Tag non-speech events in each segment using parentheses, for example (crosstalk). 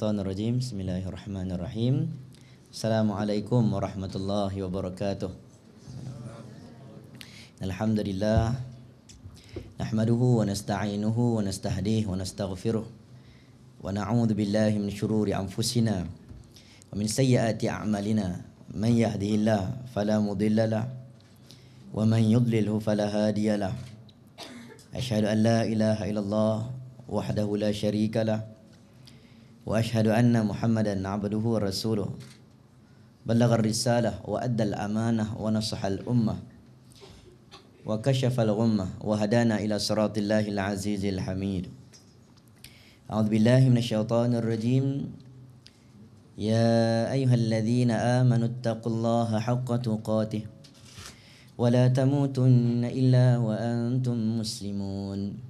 Bismillahirrahmanirrahim. Bismillahirrahmanirrahim. Assalamualaikum warahmatullahi wabarakatuh. Alhamdulillah. Nahmaduhu wa nasta'inuhu wa nasta'hdih wa nasta'ghfiruh. Wa na'udhu billahi min syururi anfusina. Wa min sayyati a'malina. Man yahdihillah falamudillalah. Wa man yudlilhu falahadiyalah. Ashadu an la ilaha illallah wahdahu la sharika lah. وأشهد أن محمدا عبده ورسوله بلغ الرسالة وأدى الأمانة ونصح الأمة وكشف الغمة وهدانا إلى صراط الله العزيز الحميد أعوذ بالله من الشيطان الرجيم يا أيها الذين آمنوا اتقوا الله حق تقاته ولا تموتن إلا وأنتم مسلمون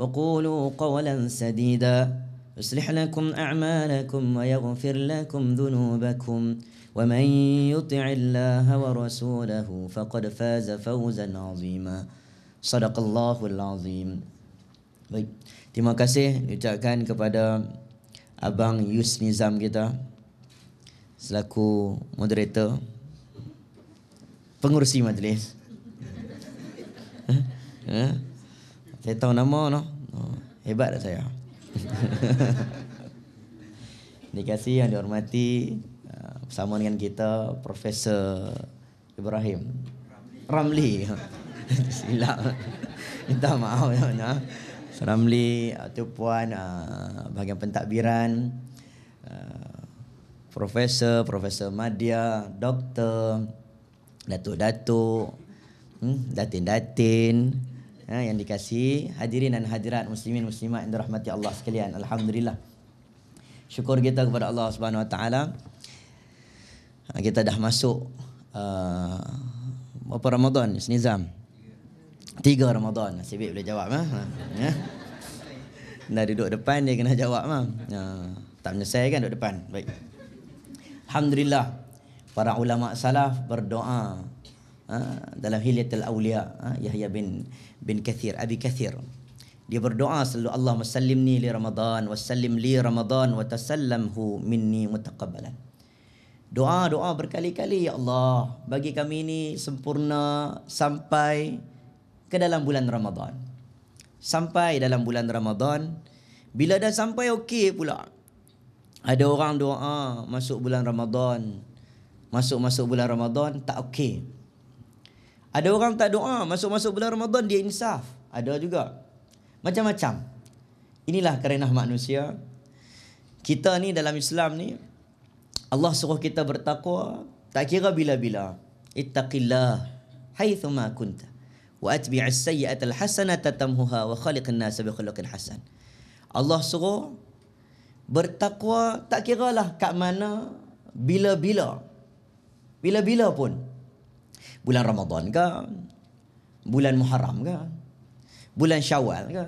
وقولوا قولا سديدا يصلح لكم أعمالكم ويغفر لكم ذنوبكم ومن يطع الله ورسوله فقد فاز فوزا عظيما صدق الله العظيم Baik, terima kasih diucapkan kepada Abang Yus Nizam kita selaku moderator pengurusi majlis. (laughs) Saya tahu nama no. Oh, hebat dah saya. Dikasih (laughs) yang dihormati uh, bersama dengan kita Profesor Ibrahim Ramli. Ramli. (laughs) Silap. Minta maaf ya. No. Ya. Ramli atau uh, puan uh, bahagian pentadbiran Profesor, Profesor Madya, Doktor, Datuk-Datuk, hmm, Datin-Datin, ya, yang dikasih hadirin dan hadirat muslimin muslimat yang dirahmati Allah sekalian. Alhamdulillah. Syukur kita kepada Allah Subhanahu Wa Taala. Ha, kita dah masuk uh, berapa Ramadan Senizam? Tiga Ramadan. Nasib boleh jawab. Ha? ha? Ya? Dah duduk depan dia kena jawab. Ha? Ya. Tak menyesal kan duduk depan. Baik. Alhamdulillah. Para ulama salaf berdoa Ha, dalam Hilyatul Awliya ha, Yahya bin bin Kathir Abi Kathir dia berdoa selalu Allah sallimni li Ramadan wa sallim li Ramadan wa tasallamhu minni mutaqabbalan doa doa berkali-kali ya Allah bagi kami ini sempurna sampai ke dalam bulan Ramadan sampai dalam bulan Ramadan bila dah sampai okey pula ada orang doa masuk bulan Ramadan masuk-masuk bulan Ramadan tak okey ada orang tak doa masuk-masuk bulan Ramadan dia insaf. Ada juga. Macam-macam. Inilah kerana manusia. Kita ni dalam Islam ni Allah suruh kita bertakwa tak kira bila-bila. Ittaqillah haithuma kunta wa atbi'as sayyi'ata alhasanata tamhuha wa khaliq khaliqin nas bi khuluqin hasan. Allah suruh bertakwa tak kiralah kat mana bila-bila. Bila-bila pun bulan Ramadan ke bulan Muharram ke bulan Syawal ke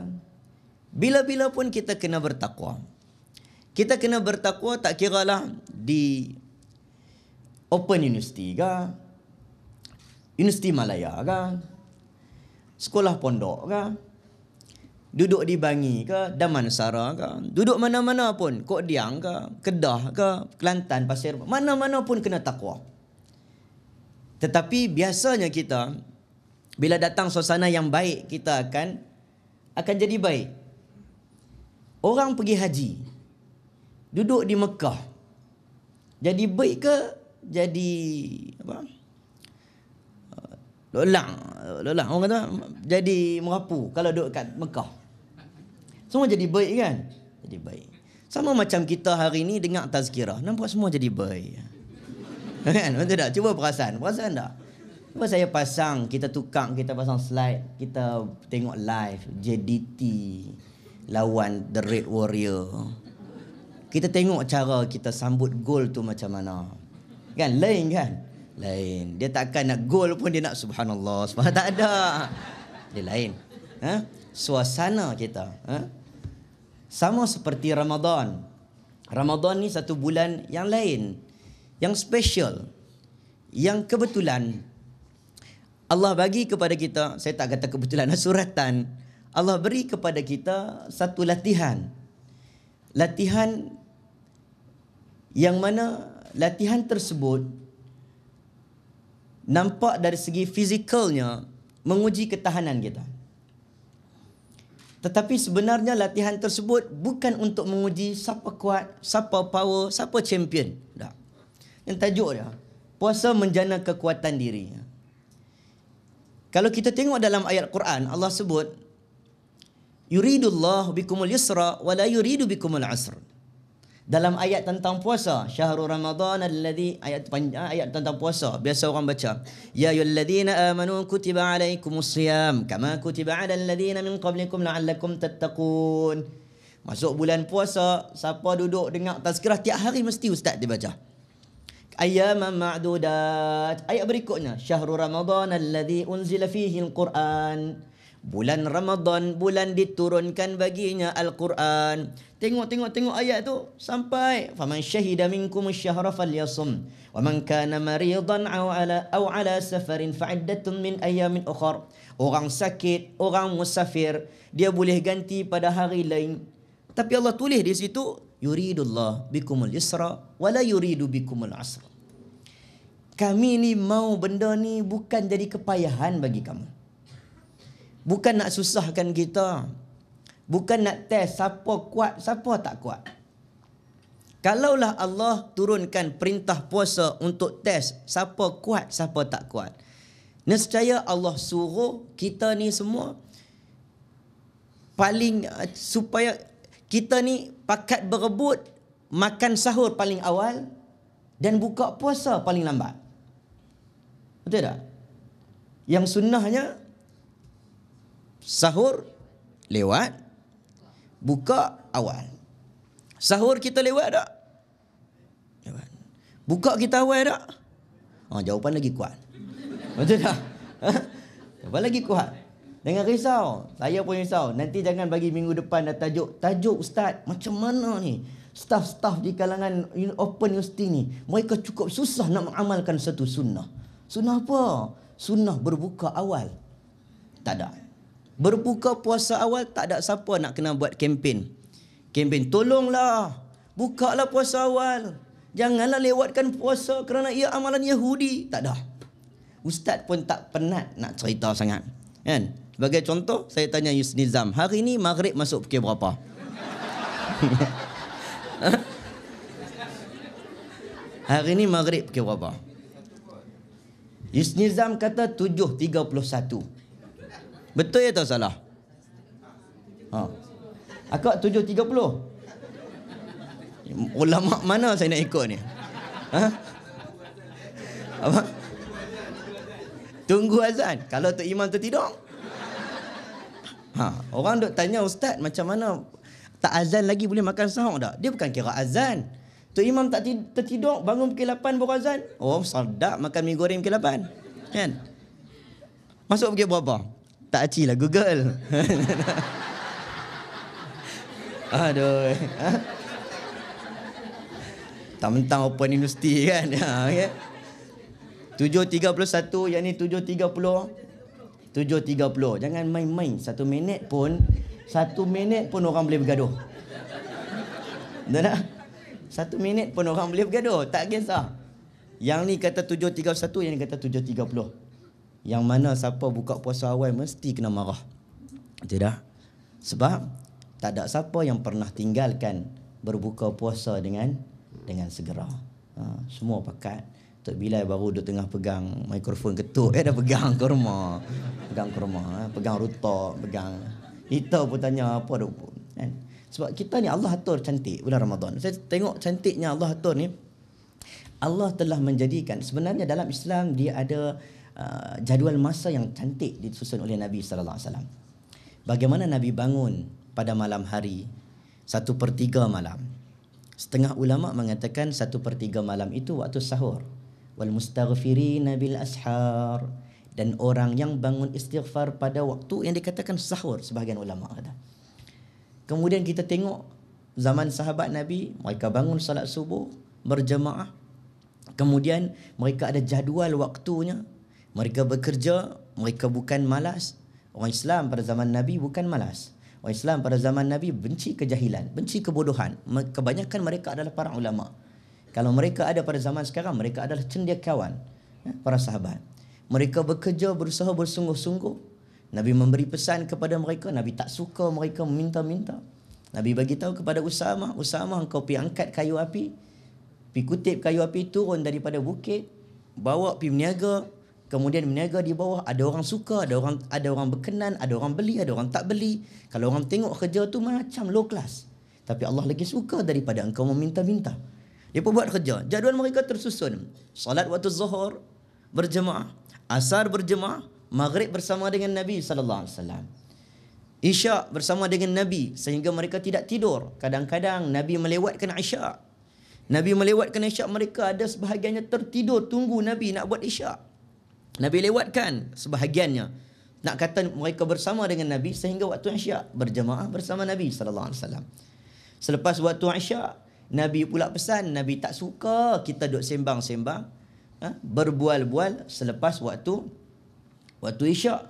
bila-bila pun kita kena bertakwa kita kena bertakwa tak kiralah di open universiti ke universiti Malaya ke sekolah pondok ke duduk di Bangi ke Damansara ke duduk mana-mana pun Kok Diang ke Kedah ke Kelantan Pasir mana-mana pun kena takwa tetapi biasanya kita bila datang suasana yang baik kita akan akan jadi baik. Orang pergi haji duduk di Mekah. Jadi baik ke jadi apa? Eh, lolang, eh, lolang orang kata jadi merapu kalau duduk kat Mekah. Semua jadi baik kan? Jadi baik. Sama macam kita hari ini dengar tazkirah, nampak semua jadi baik. Kan? Betul tak? Cuba perasan. Perasan tak? Cuba saya pasang, kita tukang kita pasang slide, kita tengok live JDT lawan The Red Warrior. Kita tengok cara kita sambut gol tu macam mana. Kan? Lain kan? Lain. Dia takkan nak gol pun dia nak subhanallah. Subhanallah tak ada. Dia lain. Ha? Suasana kita. Ha? Sama seperti Ramadan. Ramadan ni satu bulan yang lain yang special yang kebetulan Allah bagi kepada kita saya tak kata kebetulan (laughs) suratan Allah beri kepada kita satu latihan latihan yang mana latihan tersebut nampak dari segi fizikalnya menguji ketahanan kita tetapi sebenarnya latihan tersebut bukan untuk menguji siapa kuat, siapa power, siapa champion. Tak. Yang tajuk dia Puasa menjana kekuatan diri Kalau kita tengok dalam ayat Quran Allah sebut Yuridullah bikumul yusra wa la yuridu bikumul asr. Dalam ayat tentang puasa, Syahrul Ramadan alladhi ayat panjang ah, ayat tentang puasa, biasa orang baca. Ya ayyuhalladhina amanu kutiba alaikumus siyam kama kutiba ala alladhina min qablikum la'allakum tattaqun. Masuk bulan puasa, siapa duduk dengar tazkirah tiap hari mesti ustaz dibaca. baca ayyaman ma'dudat. Ayat berikutnya, syahrul ramadan alladhi unzila fihi al-Quran. Bulan Ramadan, bulan diturunkan baginya Al-Quran. Tengok, tengok, tengok ayat tu. Sampai. Faman syahida minkum syahra fal yasum. Wa man kana maridan aw ala, aw ala safarin fa'iddatun min ayamin ukhar. Orang sakit, orang musafir. Dia boleh ganti pada hari lain. Tapi Allah tulis di situ, yuridullah bikumul yusra wala yuridu bikumul asra kami ni mau benda ni bukan jadi kepayahan bagi kamu bukan nak susahkan kita bukan nak test siapa kuat siapa tak kuat Kalaulah Allah turunkan perintah puasa untuk test siapa kuat, siapa tak kuat. Nescaya Allah suruh kita ni semua paling eh, supaya kita ni pakat berebut makan sahur paling awal dan buka puasa paling lambat. Betul tak? Yang sunnahnya sahur lewat buka awal. Sahur kita lewat tak? Buka kita awal tak? Ha, jawapan lagi kuat. Betul tak? Ha? (laughs) Jawapan lagi kuat. Jangan risau. Saya pun risau. Nanti jangan bagi minggu depan dah tajuk. Tajuk ustaz macam mana ni? Staff-staff di kalangan open universiti ni. Mereka cukup susah nak mengamalkan satu sunnah. Sunnah apa? Sunnah berbuka awal. Tak ada. Berbuka puasa awal tak ada siapa nak kena buat kempen. Kempen tolonglah. Bukalah puasa awal. Janganlah lewatkan puasa kerana ia amalan Yahudi. Tak ada. Ustaz pun tak penat nak cerita sangat. Kan? Sebagai contoh, saya tanya Yus Nizam, hari ini maghrib masuk pukul berapa? (laughs) hari ini maghrib pukul berapa? Yus Nizam kata 7.31. Betul ya atau salah? Ha. Akak 7.30. Ulama mana saya nak ikut ni? Ha? Tunggu azan. Kalau tu imam tu tidur, Ha, orang duk tanya ustaz macam mana tak azan lagi boleh makan sahur dah? Dia bukan kira azan. Tu imam tak tertidur bangun pukul 8 baru azan. Oh, sedap makan mi goreng pukul 8. Kan? Masuk pergi berapa? Tak aci lah, Google. (laughs) Aduh. Tak mentang open universiti kan. (laughs) Ha, okay? 731 yang ni 730 7.30 Jangan main-main Satu minit pun Satu minit pun orang boleh bergaduh Betul tak? Satu minit pun orang boleh bergaduh Tak kisah Yang ni kata 7.31 Yang ni kata 7.30 Yang mana siapa buka puasa awal Mesti kena marah Betul Sebab Tak ada siapa yang pernah tinggalkan Berbuka puasa dengan Dengan segera ha, Semua pakat Tok Bilal baru duduk tengah pegang mikrofon ketuk eh dah pegang kurma pegang kurma eh? pegang rutok pegang kita pun tanya apa dah kan sebab kita ni Allah atur cantik bulan Ramadan saya tengok cantiknya Allah atur ni Allah telah menjadikan sebenarnya dalam Islam dia ada uh, jadual masa yang cantik disusun oleh Nabi sallallahu alaihi wasallam bagaimana Nabi bangun pada malam hari satu per malam setengah ulama mengatakan satu per malam itu waktu sahur wal mustaghfirina bil ashar dan orang yang bangun istighfar pada waktu yang dikatakan sahur sebahagian ulama kata. Kemudian kita tengok zaman sahabat Nabi, mereka bangun salat subuh berjemaah. Kemudian mereka ada jadual waktunya. Mereka bekerja, mereka bukan malas. Orang Islam pada zaman Nabi bukan malas. Orang Islam pada zaman Nabi benci kejahilan, benci kebodohan. Kebanyakan mereka adalah para ulama'. Kalau mereka ada pada zaman sekarang, mereka adalah cendekiawan ya, para sahabat. Mereka bekerja berusaha bersungguh-sungguh. Nabi memberi pesan kepada mereka. Nabi tak suka mereka meminta-minta. Nabi bagi tahu kepada Usama, Usama engkau pergi angkat kayu api. Pi kutip kayu api turun daripada bukit, bawa pi berniaga. Kemudian berniaga di bawah ada orang suka, ada orang ada orang berkenan, ada orang beli, ada orang tak beli. Kalau orang tengok kerja tu macam low class. Tapi Allah lagi suka daripada engkau meminta-minta. Dia pun buat kerja. Jadual mereka tersusun. Salat waktu zuhur berjemaah, asar berjemaah, maghrib bersama dengan Nabi sallallahu alaihi wasallam. Isyak bersama dengan Nabi sehingga mereka tidak tidur. Kadang-kadang Nabi melewatkan Isyak. Nabi melewatkan Isyak mereka ada sebahagiannya tertidur tunggu Nabi nak buat Isyak. Nabi lewatkan sebahagiannya. Nak kata mereka bersama dengan Nabi sehingga waktu Isyak berjemaah bersama Nabi sallallahu alaihi wasallam. Selepas waktu Isyak, Nabi pula pesan Nabi tak suka kita duduk sembang-sembang ha? Berbual-bual selepas waktu Waktu isyak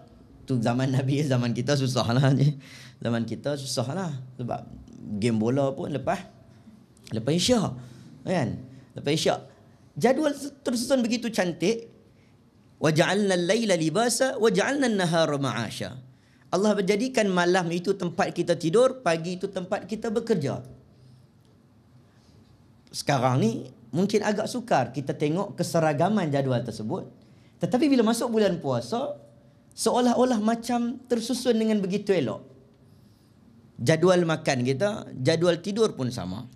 Tu zaman (laughs) Nabi zaman kita susah lah ni. Zaman kita susah lah Sebab game bola pun lepas Lepas isyak kan? Lepas isyak Jadual tersusun begitu cantik Waja'alna layla libasa Waja'alna nahara ma'asha Allah berjadikan malam itu tempat kita tidur, pagi itu tempat kita bekerja sekarang ni mungkin agak sukar kita tengok keseragaman jadual tersebut. Tetapi bila masuk bulan puasa, seolah-olah macam tersusun dengan begitu elok. Jadual makan kita, jadual tidur pun sama.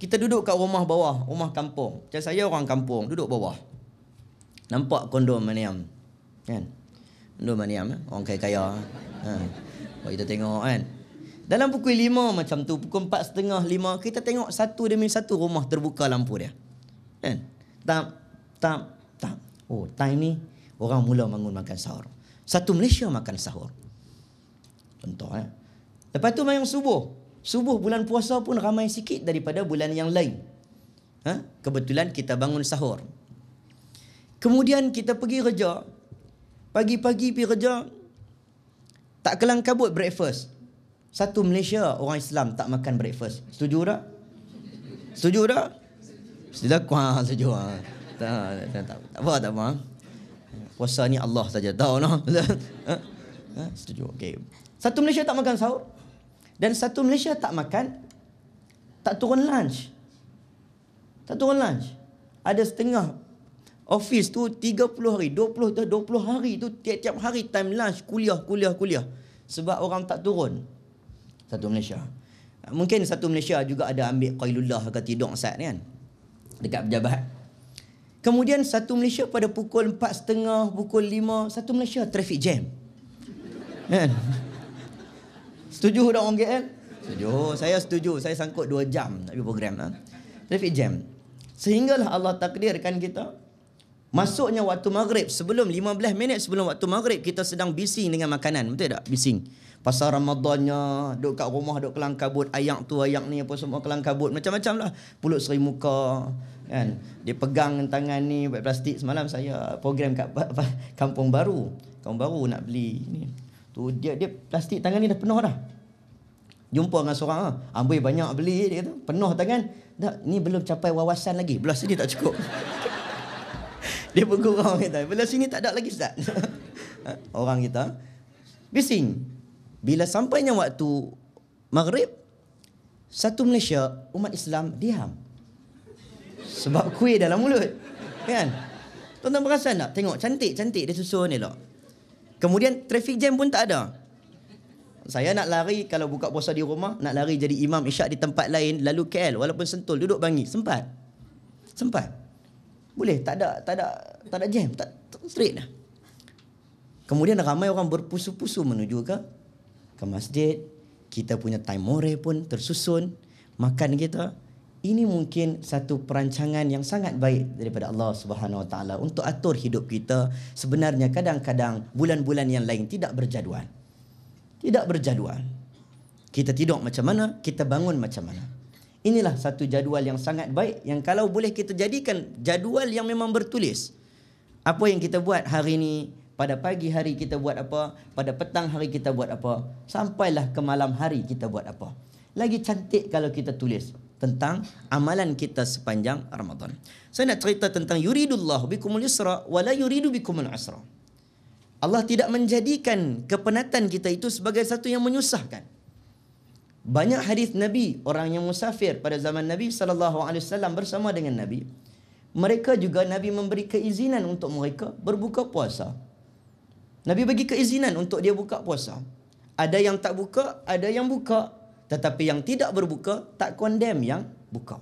Kita duduk kat rumah bawah, rumah kampung. Macam saya orang kampung, duduk bawah. Nampak kondominium. Kan? Kondominium, eh? orang kaya-kaya. Eh? Ha. kita tengok kan. Dalam pukul lima macam tu, pukul setengah lima kita tengok satu demi satu rumah terbuka lampu dia. Kan? Tam, tam, tam. Oh, time ni orang mula bangun makan sahur. Satu Malaysia makan sahur. Contoh eh. Lepas tu main subuh. Subuh bulan puasa pun ramai sikit daripada bulan yang lain. Ha? Kebetulan kita bangun sahur. Kemudian kita pergi kerja. Pagi-pagi pergi kerja. Tak kelang kabut breakfast. Satu Malaysia orang Islam tak makan breakfast. Setuju tak? Setuju tak? Setuju tak? Setuju ah. tak? Tak, tak, tak, tak apa, tak apa. Ah. Puasa ni Allah saja tahu. No? (laughs) Ha? Ha? Setuju, Okay. Satu Malaysia tak makan sahur. Dan satu Malaysia tak makan, tak turun lunch. Tak turun lunch. Ada setengah office tu 30 hari, 20 20 hari tu tiap-tiap hari time lunch, kuliah, kuliah, kuliah. Sebab orang tak turun satu Malaysia. Mungkin satu Malaysia juga ada ambil Qailullah kata tidur Ustaz ni kan. Dekat pejabat. Kemudian satu Malaysia pada pukul 4.30, pukul 5, satu Malaysia traffic jam. Kan? Setuju dah orang KL? Setuju. Saya setuju. Saya sangkut 2 jam nak pergi program. Ha? Traffic jam. Sehinggalah Allah takdirkan kita Masuknya waktu maghrib sebelum 15 minit sebelum waktu maghrib kita sedang bising dengan makanan betul tak bising pasal Ramadannya, duduk kat rumah, duduk kelang kabut, ayak tu, ayak ni, apa semua kelang kabut, macam-macam lah. Pulut seri muka, kan. Dia pegang tangan ni, buat plastik semalam saya program kat kampung baru. Kampung baru nak beli ni. Tu dia dia plastik tangan ni dah penuh dah. Jumpa dengan seorang ah, ambil banyak beli dia kata, penuh tangan. Tak, ni belum capai wawasan lagi. Belah sini tak cukup. (laughs) dia bergurau kita, belah sini tak ada lagi Ustaz. (laughs) orang kita bising bila sampainya waktu maghrib, satu Malaysia, umat Islam, diam. Sebab kuih dalam mulut. Kan? Tuan-tuan perasan tak? Tengok, cantik-cantik dia susun ni lah. Kemudian, traffic jam pun tak ada. Saya nak lari kalau buka puasa di rumah, nak lari jadi imam isyak di tempat lain, lalu KL, walaupun sentul, duduk bangi. Sempat. Sempat. Boleh, tak ada, tak ada, tak ada jam. Tak, straight lah. Kemudian ramai orang berpusu-pusu menuju ke ke masjid, kita punya time more pun tersusun, makan kita. Ini mungkin satu perancangan yang sangat baik daripada Allah Subhanahu Wa Taala untuk atur hidup kita. Sebenarnya kadang-kadang bulan-bulan yang lain tidak berjadual. Tidak berjadual. Kita tidur macam mana, kita bangun macam mana. Inilah satu jadual yang sangat baik yang kalau boleh kita jadikan jadual yang memang bertulis. Apa yang kita buat hari ini, pada pagi hari kita buat apa, pada petang hari kita buat apa, sampailah ke malam hari kita buat apa. Lagi cantik kalau kita tulis tentang amalan kita sepanjang Ramadan. Saya nak cerita tentang yuridullah bikumul yusra wa la yuridu bikumul usra. Allah tidak menjadikan kepenatan kita itu sebagai satu yang menyusahkan. Banyak hadis Nabi orang yang musafir pada zaman Nabi saw bersama dengan Nabi mereka juga Nabi memberi keizinan untuk mereka berbuka puasa. Nabi bagi keizinan untuk dia buka puasa. Ada yang tak buka, ada yang buka. Tetapi yang tidak berbuka, tak condemn yang buka.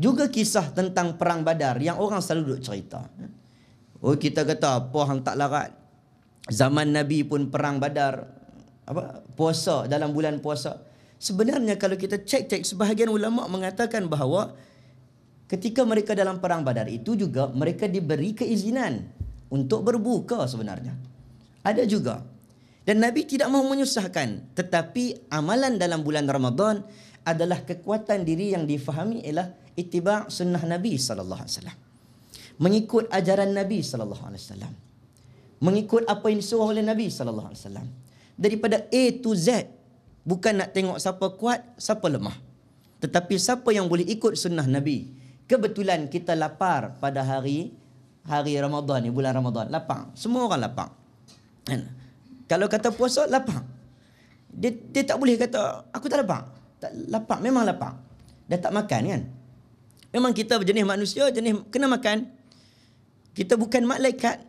Juga kisah tentang perang badar yang orang selalu duduk cerita. Oh kita kata apa hang tak larat. Zaman Nabi pun perang badar. Apa? Puasa dalam bulan puasa. Sebenarnya kalau kita cek-cek sebahagian ulama mengatakan bahawa ketika mereka dalam perang badar itu juga mereka diberi keizinan untuk berbuka sebenarnya. Ada juga. Dan Nabi tidak mahu menyusahkan. Tetapi amalan dalam bulan Ramadan adalah kekuatan diri yang difahami ialah itibar sunnah Nabi SAW. Mengikut ajaran Nabi SAW. Mengikut apa yang disuruh oleh Nabi SAW. Daripada A to Z. Bukan nak tengok siapa kuat, siapa lemah. Tetapi siapa yang boleh ikut sunnah Nabi. Kebetulan kita lapar pada hari hari Ramadan ni, bulan Ramadan, lapang. Semua orang lapang. Kan? Kalau kata puasa, lapang. Dia, dia tak boleh kata, aku tak lapang. Tak, lapang, memang lapang. Dah tak makan kan? Memang kita jenis manusia, jenis kena makan. Kita bukan malaikat.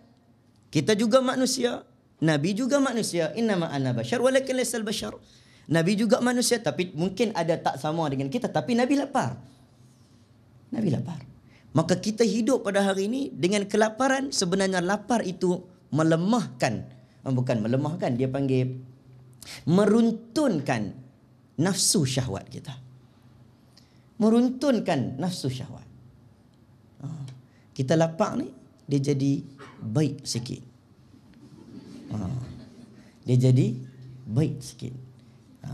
Kita juga manusia. Nabi juga manusia. Inna ma'ana bashar. Walakin lesal bashar. Nabi juga manusia. Tapi mungkin ada tak sama dengan kita. Tapi Nabi lapar. Nabi lapar. Maka kita hidup pada hari ini dengan kelaparan sebenarnya lapar itu melemahkan eh, bukan melemahkan dia panggil meruntunkan nafsu syahwat kita. Meruntunkan nafsu syahwat. Ha, kita lapar ni dia jadi baik sikit. Ha, dia jadi baik sikit. Ha,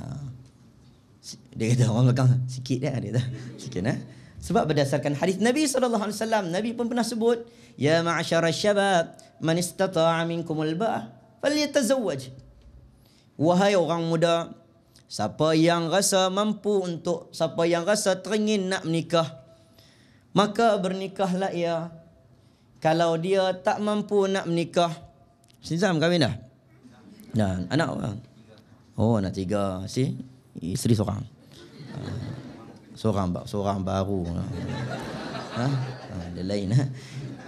dia kata orang belakang sikit dah dia dah. (laughs) Sikit dah. Eh? Sebab berdasarkan hadis Nabi sallallahu alaihi wasallam, Nabi pun pernah sebut, "Ya ma'asyara syabab, man istata'a minkum al-ba'ah falyatazawwaj." Wahai orang muda, siapa yang rasa mampu untuk siapa yang rasa teringin nak menikah, maka bernikahlah ia. Kalau dia tak mampu nak menikah, Sizam kahwin dah? dan anak orang. Oh, anak tiga. Si, isteri seorang. Uh seorang seorang baru. Ha? ha? Ada lain. Ha?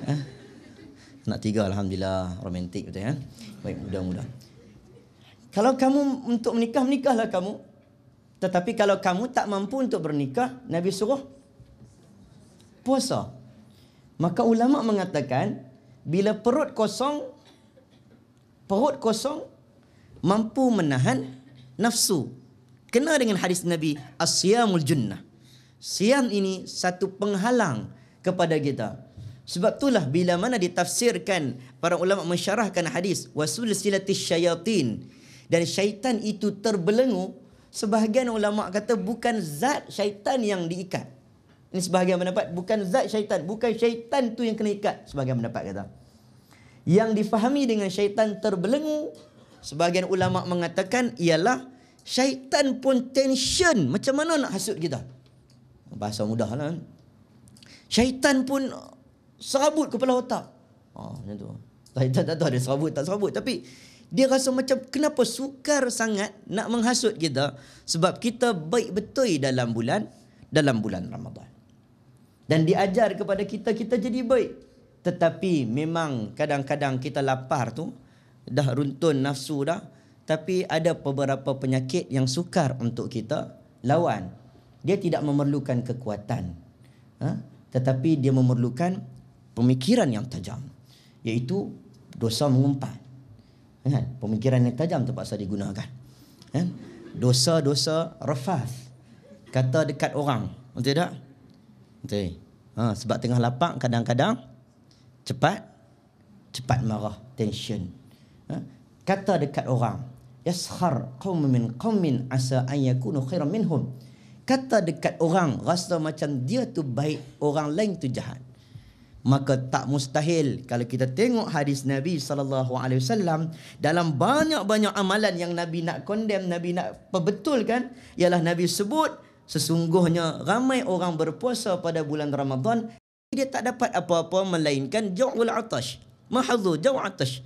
ha? Nak tiga Alhamdulillah. Romantik betul ya. Baik, mudah-mudah. Kalau kamu untuk menikah, menikahlah kamu. Tetapi kalau kamu tak mampu untuk bernikah, Nabi suruh puasa. Maka ulama mengatakan bila perut kosong perut kosong mampu menahan nafsu. Kena dengan hadis Nabi, Asyamul siyamul siang ini satu penghalang kepada kita. Sebab itulah bila mana ditafsirkan para ulama mensyarahkan hadis wasul silatis syayatin dan syaitan itu terbelenggu sebahagian ulama kata bukan zat syaitan yang diikat. Ini sebahagian pendapat bukan zat syaitan, bukan syaitan tu yang kena ikat sebahagian pendapat kata. Yang difahami dengan syaitan terbelenggu sebahagian ulama mengatakan ialah syaitan pun tension macam mana nak hasut kita. Bahasa mudah lah. Kan. Syaitan pun serabut kepala otak. Oh, macam tu. Syaitan tak tahu ada serabut tak serabut. Tapi dia rasa macam kenapa sukar sangat nak menghasut kita sebab kita baik betul dalam bulan dalam bulan Ramadan. Dan diajar kepada kita kita jadi baik. Tetapi memang kadang-kadang kita lapar tu dah runtun nafsu dah tapi ada beberapa penyakit yang sukar untuk kita lawan dia tidak memerlukan kekuatan ha? tetapi dia memerlukan pemikiran yang tajam iaitu dosa mengumpat ha? pemikiran yang tajam terpaksa digunakan ha? dosa-dosa refas kata dekat orang betul tak betul ha, sebab tengah lapang kadang-kadang cepat cepat marah tension ha? kata dekat orang yaskhar qaum min qaumin asa an yakunu khairan minhum kata dekat orang rasa macam dia tu baik orang lain tu jahat maka tak mustahil kalau kita tengok hadis Nabi sallallahu alaihi wasallam dalam banyak-banyak amalan yang Nabi nak condemn Nabi nak perbetulkan ialah Nabi sebut sesungguhnya ramai orang berpuasa pada bulan Ramadan dia tak dapat apa-apa melainkan ja'ul atash mahdhu jawul atash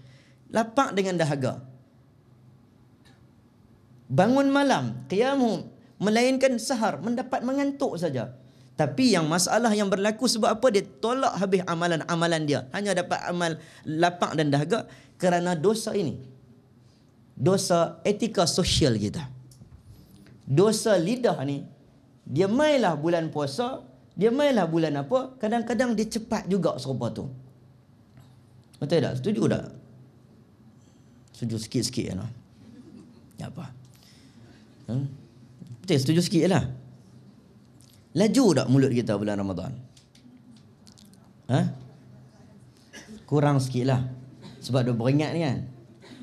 lapak dengan dahaga bangun malam qiyamum melainkan sahar mendapat mengantuk saja tapi yang masalah yang berlaku sebab apa dia tolak habis amalan-amalan dia hanya dapat amal lapak dan dahaga kerana dosa ini dosa etika sosial kita dosa lidah ni dia mainlah bulan puasa dia mainlah bulan apa kadang-kadang dia cepat juga serupa tu betul tak setuju tak setuju sikit-sikit ya no? Ya, apa hmm? Betul, setuju sikit lah. Laju tak mulut kita bulan Ramadan? Ha? Kurang sikit lah. Sebab dia beringat ni kan?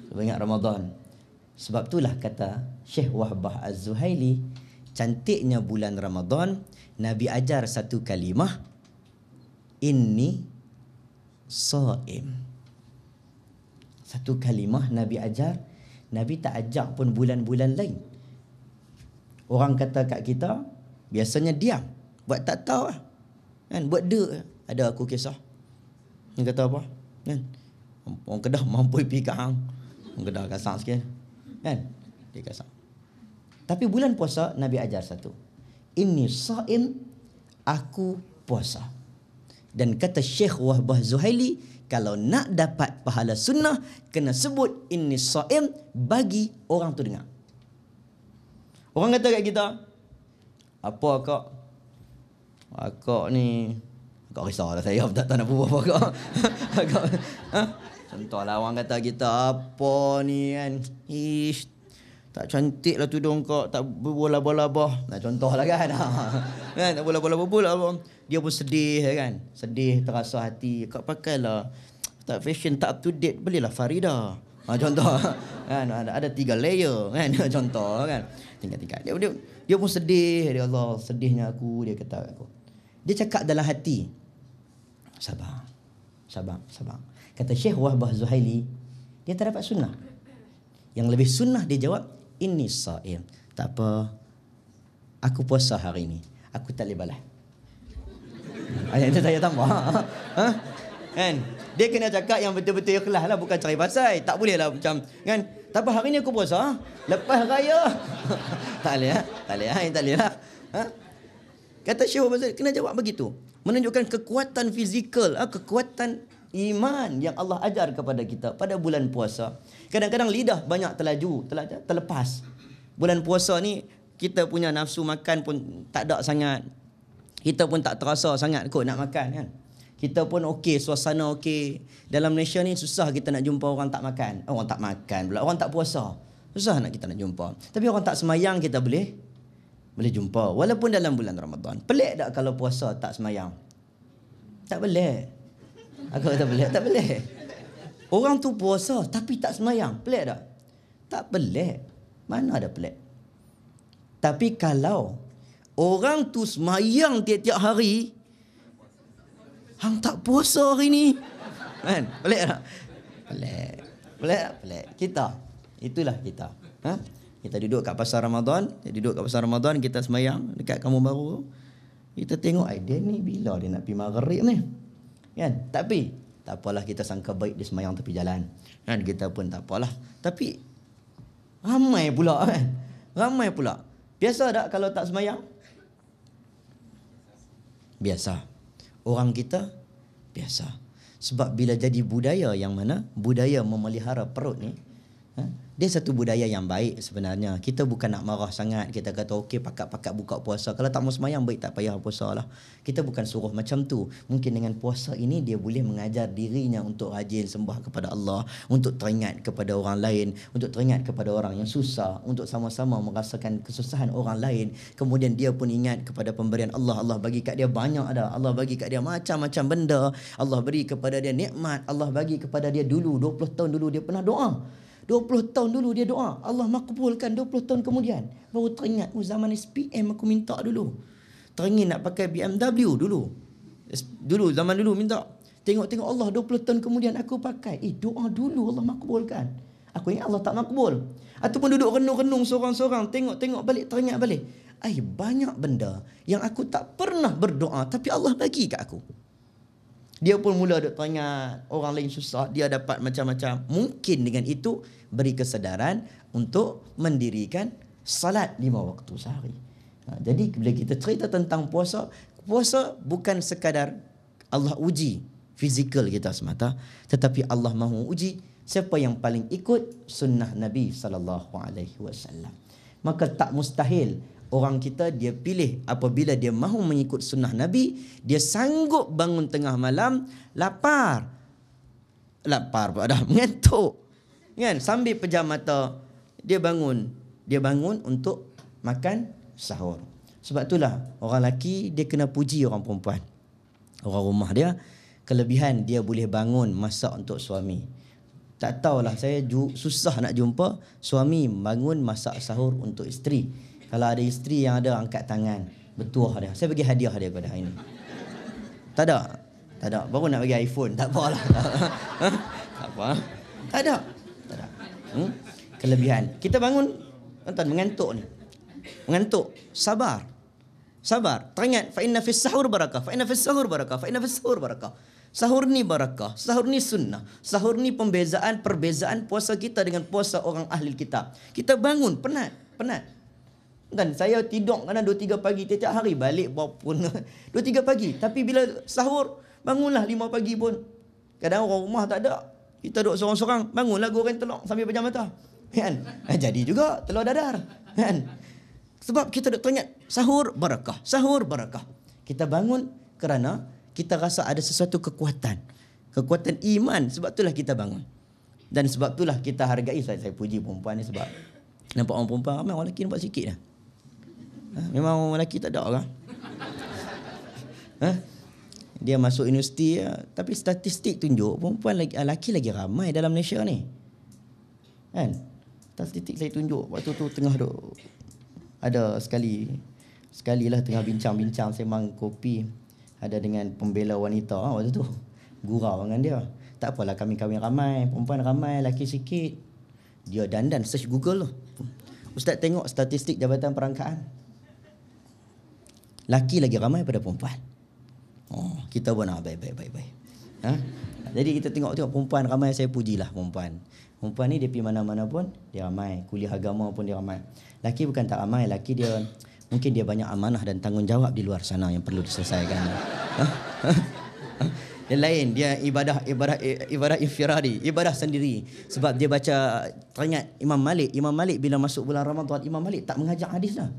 Beringat Ramadan. Sebab itulah kata Syekh Wahbah Az-Zuhaili, cantiknya bulan Ramadan, Nabi ajar satu kalimah, Inni so'im. Satu kalimah Nabi ajar, Nabi tak ajar pun bulan-bulan lain orang kata kat kita biasanya diam buat tak tahu lah. kan buat de ada aku kisah dia kata apa kan orang kedah mampu pergi hang orang kedah kasar sikit kan dia kasar tapi bulan puasa nabi ajar satu ini saim aku puasa dan kata Syekh Wahbah Zuhaili kalau nak dapat pahala sunnah kena sebut ini saim bagi orang tu dengar Orang kata kat kita, apa akak? Akak ni, akak risau lah saya tak, tak nak berbual apa akak. (laughs) akak ha? Contohlah orang kata kita, apa ni kan? Ish, tak cantik lah tudung kak, tak berbola-bola-bola. Nah, contohlah kan? (laughs) Ha, kan? Tak berbola-bola-bola. Lah, Dia pun sedih ya kan? Sedih, terasa hati. Kak pakailah. Tak fashion, tak up to date. Belilah Farida. Ah, contoh (laughs) kan ada, ada tiga layer (laughs) kan contoh kan tiga tiga dia, dia, dia pun sedih dia Allah sedihnya aku dia kata aku dia cakap dalam hati sabar sabar sabar kata Syekh Wahbah Zuhaili dia tak dapat sunnah yang lebih sunnah dia jawab ini sa'im tak apa aku puasa hari ini aku tak boleh balas (laughs) ayat itu saya tambah ha? kan dia kena cakap yang betul-betul ikhlas lah bukan cari pasal. Tak boleh lah macam kan. Tapi hari ni aku puasa. Ha? Lepas raya. (laughs) tak boleh lah. Tak boleh lah. Tak boleh lah. Ha? Kata Syekh Muhammad kena jawab begitu. Menunjukkan kekuatan fizikal. Ha? Kekuatan iman yang Allah ajar kepada kita pada bulan puasa. Kadang-kadang lidah banyak terlaju, terlaju, terlepas. Bulan puasa ni kita punya nafsu makan pun tak ada sangat. Kita pun tak terasa sangat kot nak makan kan kita pun okey, suasana okey. Dalam Malaysia ni susah kita nak jumpa orang tak makan. Oh, orang tak makan pula, orang tak puasa. Susah nak kita nak jumpa. Tapi orang tak semayang kita boleh boleh jumpa. Walaupun dalam bulan Ramadan. Pelik tak kalau puasa tak semayang? Tak boleh. Aku kata boleh, tak boleh. Orang tu puasa tapi tak semayang. Pelik tak? Tak boleh. Mana ada pelik? Tapi kalau orang tu semayang tiap-tiap hari, Hang tak puasa hari ni. Kan? Pelik tak? Pelik. Pelik tak? Pelik. Kita. Itulah kita. Ha? Kita duduk kat pasar Ramadan. Kita duduk kat pasar Ramadan. Kita semayang dekat kamu baru. Kita tengok idea ni bila dia nak pergi maghrib ni. Kan? Tak pergi. Tak apalah kita sangka baik dia semayang tepi jalan. Kan? Kita pun tak apalah. Tapi ramai pula kan? Ramai pula. Biasa tak kalau tak semayang? Biasa orang kita biasa sebab bila jadi budaya yang mana budaya memelihara perut ni Ha? Dia satu budaya yang baik sebenarnya. Kita bukan nak marah sangat. Kita kata okey pakat-pakat buka puasa. Kalau tak mau semayang baik tak payah puasa lah. Kita bukan suruh macam tu. Mungkin dengan puasa ini dia boleh mengajar dirinya untuk rajin sembah kepada Allah. Untuk teringat kepada orang lain. Untuk teringat kepada orang yang susah. Untuk sama-sama merasakan kesusahan orang lain. Kemudian dia pun ingat kepada pemberian Allah. Allah bagi kat dia banyak ada. Allah bagi kat dia macam-macam benda. Allah beri kepada dia nikmat. Allah bagi kepada dia dulu. 20 tahun dulu dia pernah doa. 20 tahun dulu dia doa. Allah makbulkan 20 tahun kemudian. Baru teringat oh, zaman SPM aku minta dulu. Teringin nak pakai BMW dulu. Dulu zaman dulu minta. Tengok-tengok Allah 20 tahun kemudian aku pakai. Eh doa dulu Allah makbulkan. Aku ingat Allah tak makbul. Ataupun duduk renung-renung seorang-seorang. Tengok-tengok balik, teringat balik. Ay, banyak benda yang aku tak pernah berdoa tapi Allah bagi kat aku. Dia pun mula duk teringat orang lain susah. Dia dapat macam-macam. Mungkin dengan itu beri kesedaran untuk mendirikan salat lima waktu sehari. Ha, jadi bila kita cerita tentang puasa, puasa bukan sekadar Allah uji fizikal kita semata, tetapi Allah mahu uji siapa yang paling ikut sunnah Nabi sallallahu alaihi wasallam. Maka tak mustahil orang kita dia pilih apabila dia mahu mengikut sunnah Nabi, dia sanggup bangun tengah malam lapar. Lapar pada (laughs) mengantuk kan sambil pejam mata dia bangun dia bangun untuk makan sahur sebab itulah orang lelaki dia kena puji orang perempuan orang rumah dia kelebihan dia boleh bangun masak untuk suami tak tahulah saya susah nak jumpa suami bangun masak sahur untuk isteri kalau ada isteri yang ada angkat tangan betul dia saya bagi hadiah dia kepada hari ini tak ada tak ada baru nak bagi iphone tak apalah (laughs) tak apa tak ada hmm? kelebihan. Kita bangun, tuan mengantuk ni. Mengantuk, sabar. Sabar, teringat fa fis sahur barakah, fa fis sahur barakah, fa fis sahur barakah. Sahur ni barakah, sahur ni sunnah. Sahur ni pembezaan perbezaan puasa kita dengan puasa orang ahli kitab. Kita bangun penat, penat. Dan saya tidur kadang dua tiga pagi tiap hari balik pun (laughs) dua tiga pagi. Tapi bila sahur bangunlah lima pagi pun. Kadang kadang rumah tak ada, kita duduk seorang-seorang, bangunlah goreng telur sambil pejam mata. Kan? Eh, jadi juga telur dadar. Kan? Sebab kita duduk teringat sahur barakah, sahur barakah. Kita bangun kerana kita rasa ada sesuatu kekuatan. Kekuatan iman sebab itulah kita bangun. Dan sebab itulah kita hargai saya, saya puji perempuan ni sebab nampak orang perempuan ramai orang lelaki nampak sikit Ha? Memang orang lelaki tak ada orang. Ha? dia masuk universiti ya. tapi statistik tunjuk perempuan lagi ah, laki lagi ramai dalam Malaysia ni kan statistik saya tunjuk waktu tu tengah duk ada sekali sekali lah tengah bincang-bincang sembang kopi ada dengan pembela wanita ah, waktu tu gurau dengan dia tak apalah kami kawin ramai perempuan ramai laki sikit dia dandan search Google lah ustaz tengok statistik jabatan perangkaan Laki lagi ramai pada perempuan. Oh, kita pun ah, baik baik baik baik. Ha? Jadi kita tengok tengok perempuan ramai saya pujilah perempuan. Perempuan ni dia pergi mana-mana pun dia ramai, kuliah agama pun dia ramai. Laki bukan tak ramai, laki dia mungkin dia banyak amanah dan tanggungjawab di luar sana yang perlu diselesaikan. Ha? Yang ha? ha? lain dia ibadah ibadah ibadah infiradi, ibadah sendiri. Sebab dia baca teringat Imam Malik. Imam Malik bila masuk bulan Ramadan, Imam Malik tak mengajak hadis lah.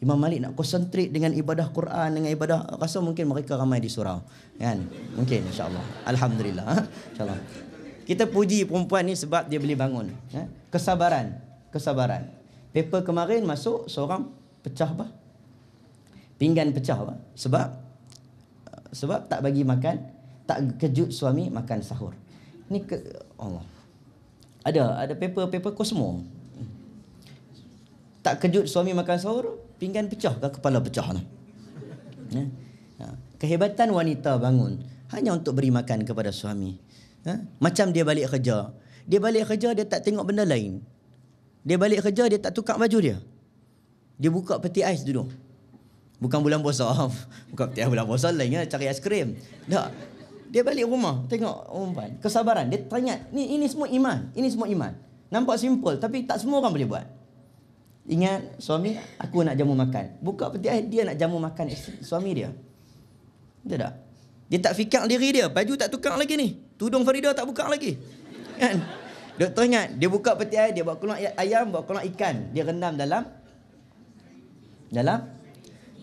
Imam Malik nak konsentrate dengan ibadah Quran dengan ibadah rasa mungkin mereka ramai di surau kan mungkin insyaallah alhamdulillah ha? insyaallah kita puji perempuan ni sebab dia boleh bangun ha? kesabaran kesabaran paper kemarin masuk seorang pecah bah, pinggan pecah bah, sebab sebab tak bagi makan tak kejut suami makan sahur ni ke Allah ada ada paper paper kosmo tak kejut suami makan sahur pinggan pecah ke kepala pecah tu? Ya? Ha? Kehebatan wanita bangun hanya untuk beri makan kepada suami. Ha? Macam dia balik kerja. Dia balik kerja, dia tak tengok benda lain. Dia balik kerja, dia tak tukar baju dia. Dia buka peti ais dulu. Bukan bulan puasa. (laughs) Bukan peti ais bulan puasa lain. Ya. Cari aiskrim. Tak. Dia balik rumah. Tengok umpan. Oh, Kesabaran. Dia tanya. Ni, ini semua iman. Ini semua iman. Nampak simple. Tapi tak semua orang boleh buat. Ingat suami aku nak jamu makan. Buka peti ais dia nak jamu makan suami dia. Betul tak? Dia tak fikir diri dia. Baju tak tukar lagi ni. Tudung Farida tak buka lagi. Kan? Doktor ingat dia buka peti ais dia bawa keluar ayam, bawa keluar ikan. Dia rendam dalam dalam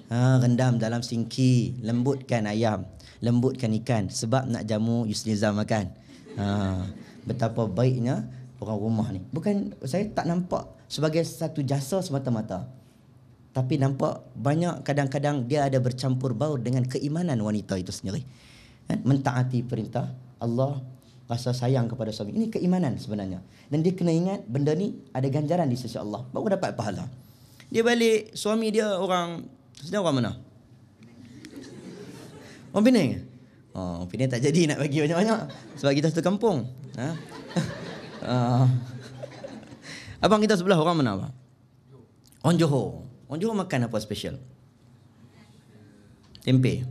ha, rendam dalam singki lembutkan ayam lembutkan ikan sebab nak jamu Yusnizam makan ha, betapa baiknya orang rumah ni bukan saya tak nampak sebagai satu jasa semata-mata. Tapi nampak banyak kadang-kadang dia ada bercampur baur dengan keimanan wanita itu sendiri. Kan? Mentaati perintah Allah rasa sayang kepada suami. Ini keimanan sebenarnya. Dan dia kena ingat benda ni ada ganjaran di sisi Allah. Baru dapat pahala. Dia balik, suami dia orang... Sedang orang mana? Orang Penang? Oh, Penang tak jadi nak bagi banyak-banyak. Sebab kita satu kampung. Ha? Uh, (laughs) Abang kita sebelah orang mana abang? Orang Johor. Orang Johor makan apa special? Tempe.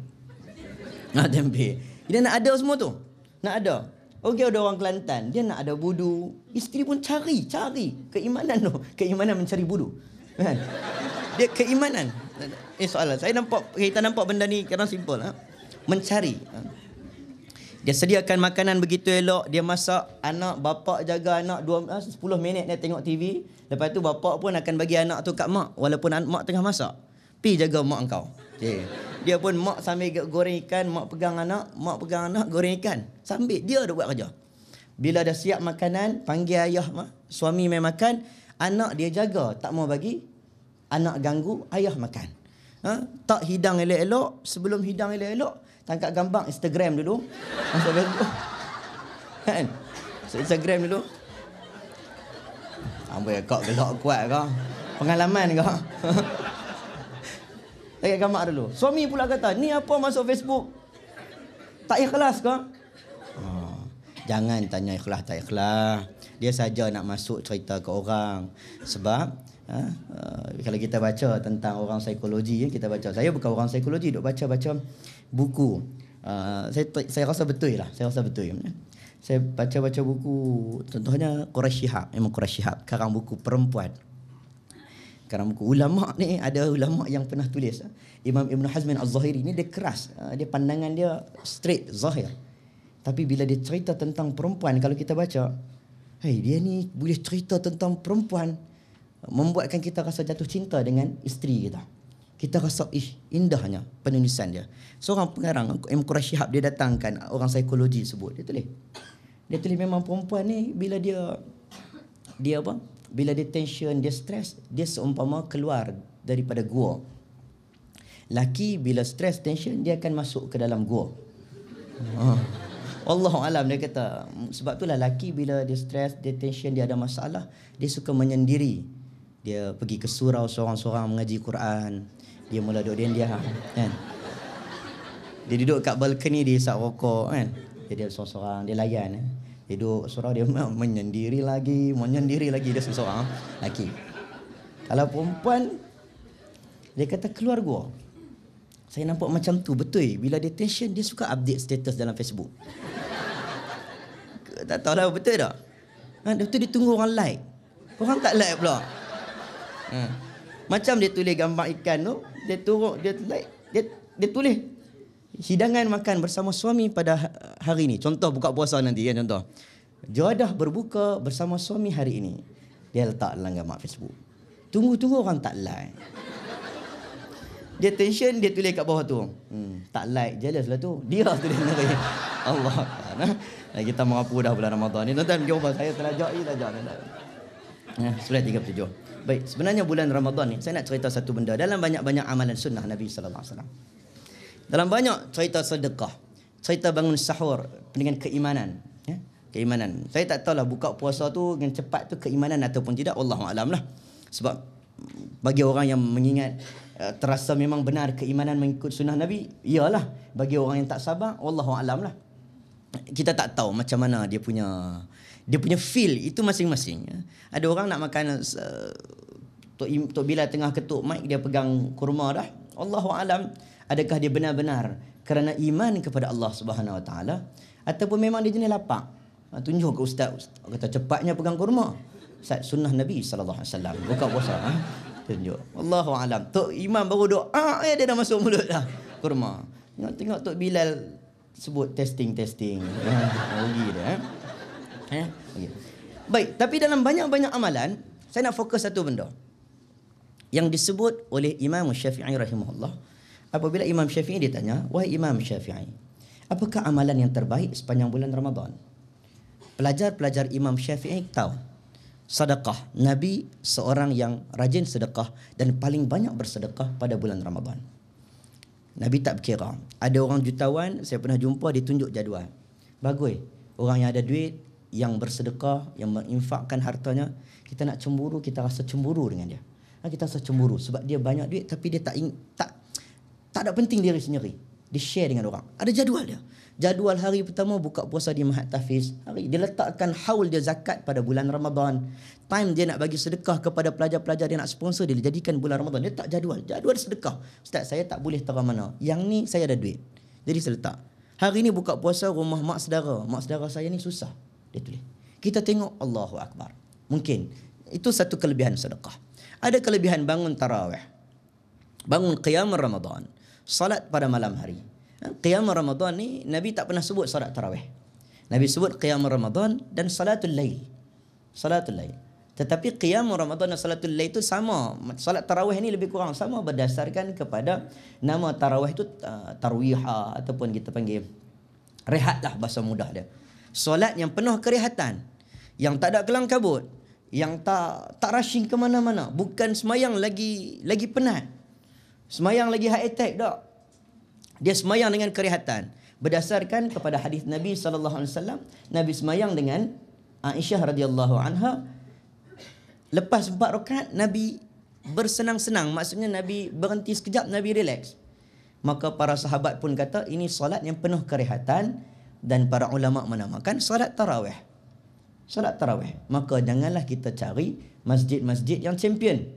Nak (laughs) ah, tempe. Dia nak ada semua tu. Nak ada. Okey ada orang Kelantan. Dia nak ada budu. Isteri pun cari, cari. Keimanan tu. Keimanan mencari budu. Kan? Dia keimanan. Eh soalan. Saya nampak, kita nampak benda ni kadang simple. Ha? Mencari. Ha? Dia sediakan makanan begitu elok, dia masak anak, bapak jaga anak 10 ah, minit dia tengok TV. Lepas tu bapak pun akan bagi anak tu kat mak walaupun mak tengah masak. Pi jaga mak engkau. Okay. Dia pun mak sambil goreng ikan, mak pegang anak, mak pegang anak goreng ikan. Sambil dia ada buat kerja. Bila dah siap makanan, panggil ayah mak, suami main makan, anak dia jaga, tak mau bagi anak ganggu ayah makan. Ha? Tak hidang elok-elok, sebelum hidang elok-elok, tangkap gambar Instagram dulu. Masa Facebook. Kan? Masa Instagram dulu. Amboi kau gelak kuat kau. Pengalaman kau. (laughs) Tangkap gambar dulu. Suami pula kata, ni apa masuk Facebook? Tak ikhlas kau? Oh, jangan tanya ikhlas tak ikhlas. Dia saja nak masuk cerita ke orang. Sebab ha, uh, kalau kita baca tentang orang psikologi, kita baca. Saya bukan orang psikologi, duk baca-baca buku. Uh, saya saya rasa betul lah. Saya rasa betul. Saya baca-baca buku contohnya Quraish Shihab. Memang Quraish Shihab karang buku perempuan. Karang buku ulama ni ada ulama yang pernah tulis Imam Ibn Hazm Al-Zahiri ni dia keras. Ah, dia pandangan dia straight zahir. Tapi bila dia cerita tentang perempuan kalau kita baca hey dia ni boleh cerita tentang perempuan Membuatkan kita rasa jatuh cinta dengan isteri kita kita rasa ih indahnya penulisan dia. Seorang pengarang M. Qurashihab dia datangkan orang psikologi sebut dia tulis. Dia tulis memang perempuan ni bila dia dia apa? Bila dia tension, dia stres, dia seumpama keluar daripada gua. Laki bila stres tension dia akan masuk ke dalam gua. Ha. Allah alam dia kata sebab itulah laki bila dia stres, dia tension, dia ada masalah, dia suka menyendiri. Dia pergi ke surau seorang-seorang mengaji Quran. Dia mula duduk dia dia kan. Dia duduk kat balcony dia isap rokok kan. Jadi dia seorang-seorang dia layan eh. Dia duduk seorang dia menyendiri lagi, menyendiri lagi dia seorang ah, laki. Kalau perempuan dia kata keluar gua. Saya nampak macam tu betul. Bila dia tension dia suka update status dalam Facebook. Tak tahu lah betul tak? Ha, kan, betul dia tunggu orang like. Orang tak like pula. Ha. Macam dia tulis gambar ikan tu, dia turun, dia like, dia, dia tulis hidangan makan bersama suami pada ha, hari ini. Contoh buka puasa nanti kan ya, contoh. Jodoh berbuka bersama suami hari ini. Dia letak dalam gambar Facebook. Tunggu-tunggu orang tak like. Dia tension, dia tulis kat bawah tu. Hmm, tak like, jealous lah tu. Dia tu dia nari. (laughs) Allah. Nah, kan, ha? kita mengapu dah bulan Ramadan ni. Tuan-tuan, jom saya telajak ni, telajak tiga Nah, Baik, sebenarnya bulan Ramadan ni saya nak cerita satu benda dalam banyak-banyak amalan sunnah Nabi sallallahu alaihi wasallam. Dalam banyak cerita sedekah, cerita bangun sahur dengan keimanan, ya? keimanan. Saya tak tahulah buka puasa tu dengan cepat tu keimanan ataupun tidak, Allah alam lah. Sebab bagi orang yang mengingat eh, terasa memang benar keimanan mengikut sunnah Nabi, iyalah. Bagi orang yang tak sabar, Allah alam lah kita tak tahu macam mana dia punya dia punya feel itu masing-masing ya. ada orang nak makan uh, tok, tok bila tengah ketuk mic dia pegang kurma dah Allahu alam adakah dia benar-benar kerana iman kepada Allah Subhanahu Wa Taala ataupun memang dia jenis lapar ha, tunjuk ke ustaz, ustaz kata cepatnya pegang kurma Ustaz sunnah Nabi sallallahu alaihi wasallam buka puasa ha? tunjuk Allahu alam tok imam baru doa ah, eh, dia dah masuk mulut dah kurma tengok tok Bilal sebut testing testing rugi (laughs) dia eh? Eh? Okay. baik tapi dalam banyak-banyak amalan saya nak fokus satu benda yang disebut oleh Imam Syafi'i rahimahullah apabila Imam Syafi'i ditanya wahai Imam Syafi'i apakah amalan yang terbaik sepanjang bulan Ramadan pelajar-pelajar Imam Syafi'i tahu sedekah Nabi seorang yang rajin sedekah dan paling banyak bersedekah pada bulan Ramadan Nabi tak berkira. Ada orang jutawan, saya pernah jumpa, dia tunjuk jadual. Bagus. Orang yang ada duit, yang bersedekah, yang menginfakkan hartanya, kita nak cemburu, kita rasa cemburu dengan dia. Ha, kita rasa cemburu sebab dia banyak duit tapi dia tak ing, tak tak ada penting diri sendiri. Dia share dengan orang. Ada jadual dia jadual hari pertama buka puasa di Mahat Tafiz. Hari dia letakkan haul dia zakat pada bulan Ramadan. Time dia nak bagi sedekah kepada pelajar-pelajar dia nak sponsor dia jadikan bulan Ramadan. Dia tak jadual. Jadual sedekah. Ustaz saya tak boleh tahu mana. Yang ni saya ada duit. Jadi saya letak. Hari ni buka puasa rumah mak saudara. Mak saudara saya ni susah. Dia tulis. Kita tengok Allahu Akbar. Mungkin. Itu satu kelebihan sedekah. Ada kelebihan bangun tarawih. Bangun qiyam Ramadan. Salat pada malam hari. Qiyam Ramadan ni Nabi tak pernah sebut solat tarawih. Nabi sebut Qiyam Ramadan dan Salatul Lail. Salatul Lail. Tetapi Qiyam Ramadan dan Salatul Lail itu sama. Salat tarawih ni lebih kurang sama berdasarkan kepada nama tarawih itu uh, tarwiha ataupun kita panggil rehatlah bahasa mudah dia. Solat yang penuh kerehatan. Yang tak ada kelam kabut. Yang tak tak rushing ke mana-mana. Bukan semayang lagi lagi penat. Semayang lagi high attack tak. Dia semayang dengan kerehatan. Berdasarkan kepada hadis Nabi sallallahu alaihi wasallam, Nabi semayang dengan Aisyah radhiyallahu anha lepas empat rakaat Nabi bersenang-senang, maksudnya Nabi berhenti sekejap, Nabi relax. Maka para sahabat pun kata ini solat yang penuh kerehatan dan para ulama menamakan solat tarawih. Solat tarawih. Maka janganlah kita cari masjid-masjid yang champion.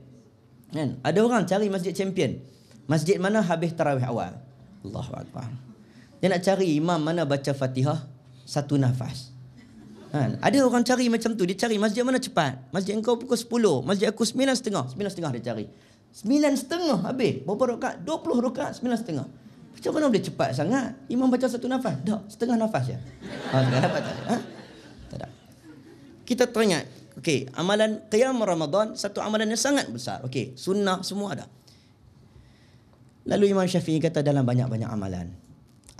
Kan? Ada orang cari masjid champion. Masjid mana habis tarawih awal? Allahu Akbar. Dia nak cari imam mana baca fatihah satu nafas. Ha, ada orang cari macam tu. Dia cari masjid mana cepat. Masjid engkau pukul 10. Masjid aku 9.30. 9.30 dia cari. 9.30 habis. Berapa rokat? 20 rokat 9.30. Macam mana boleh cepat sangat? Imam baca satu nafas. Tak, setengah nafas je. Ha, setengah nafas tak? Ha? Tak ada. Kita teringat. Okay, amalan Qiyam Ramadan, satu amalan yang sangat besar. Okay, sunnah semua ada. Lalu Imam Syafi'i kata dalam banyak-banyak amalan,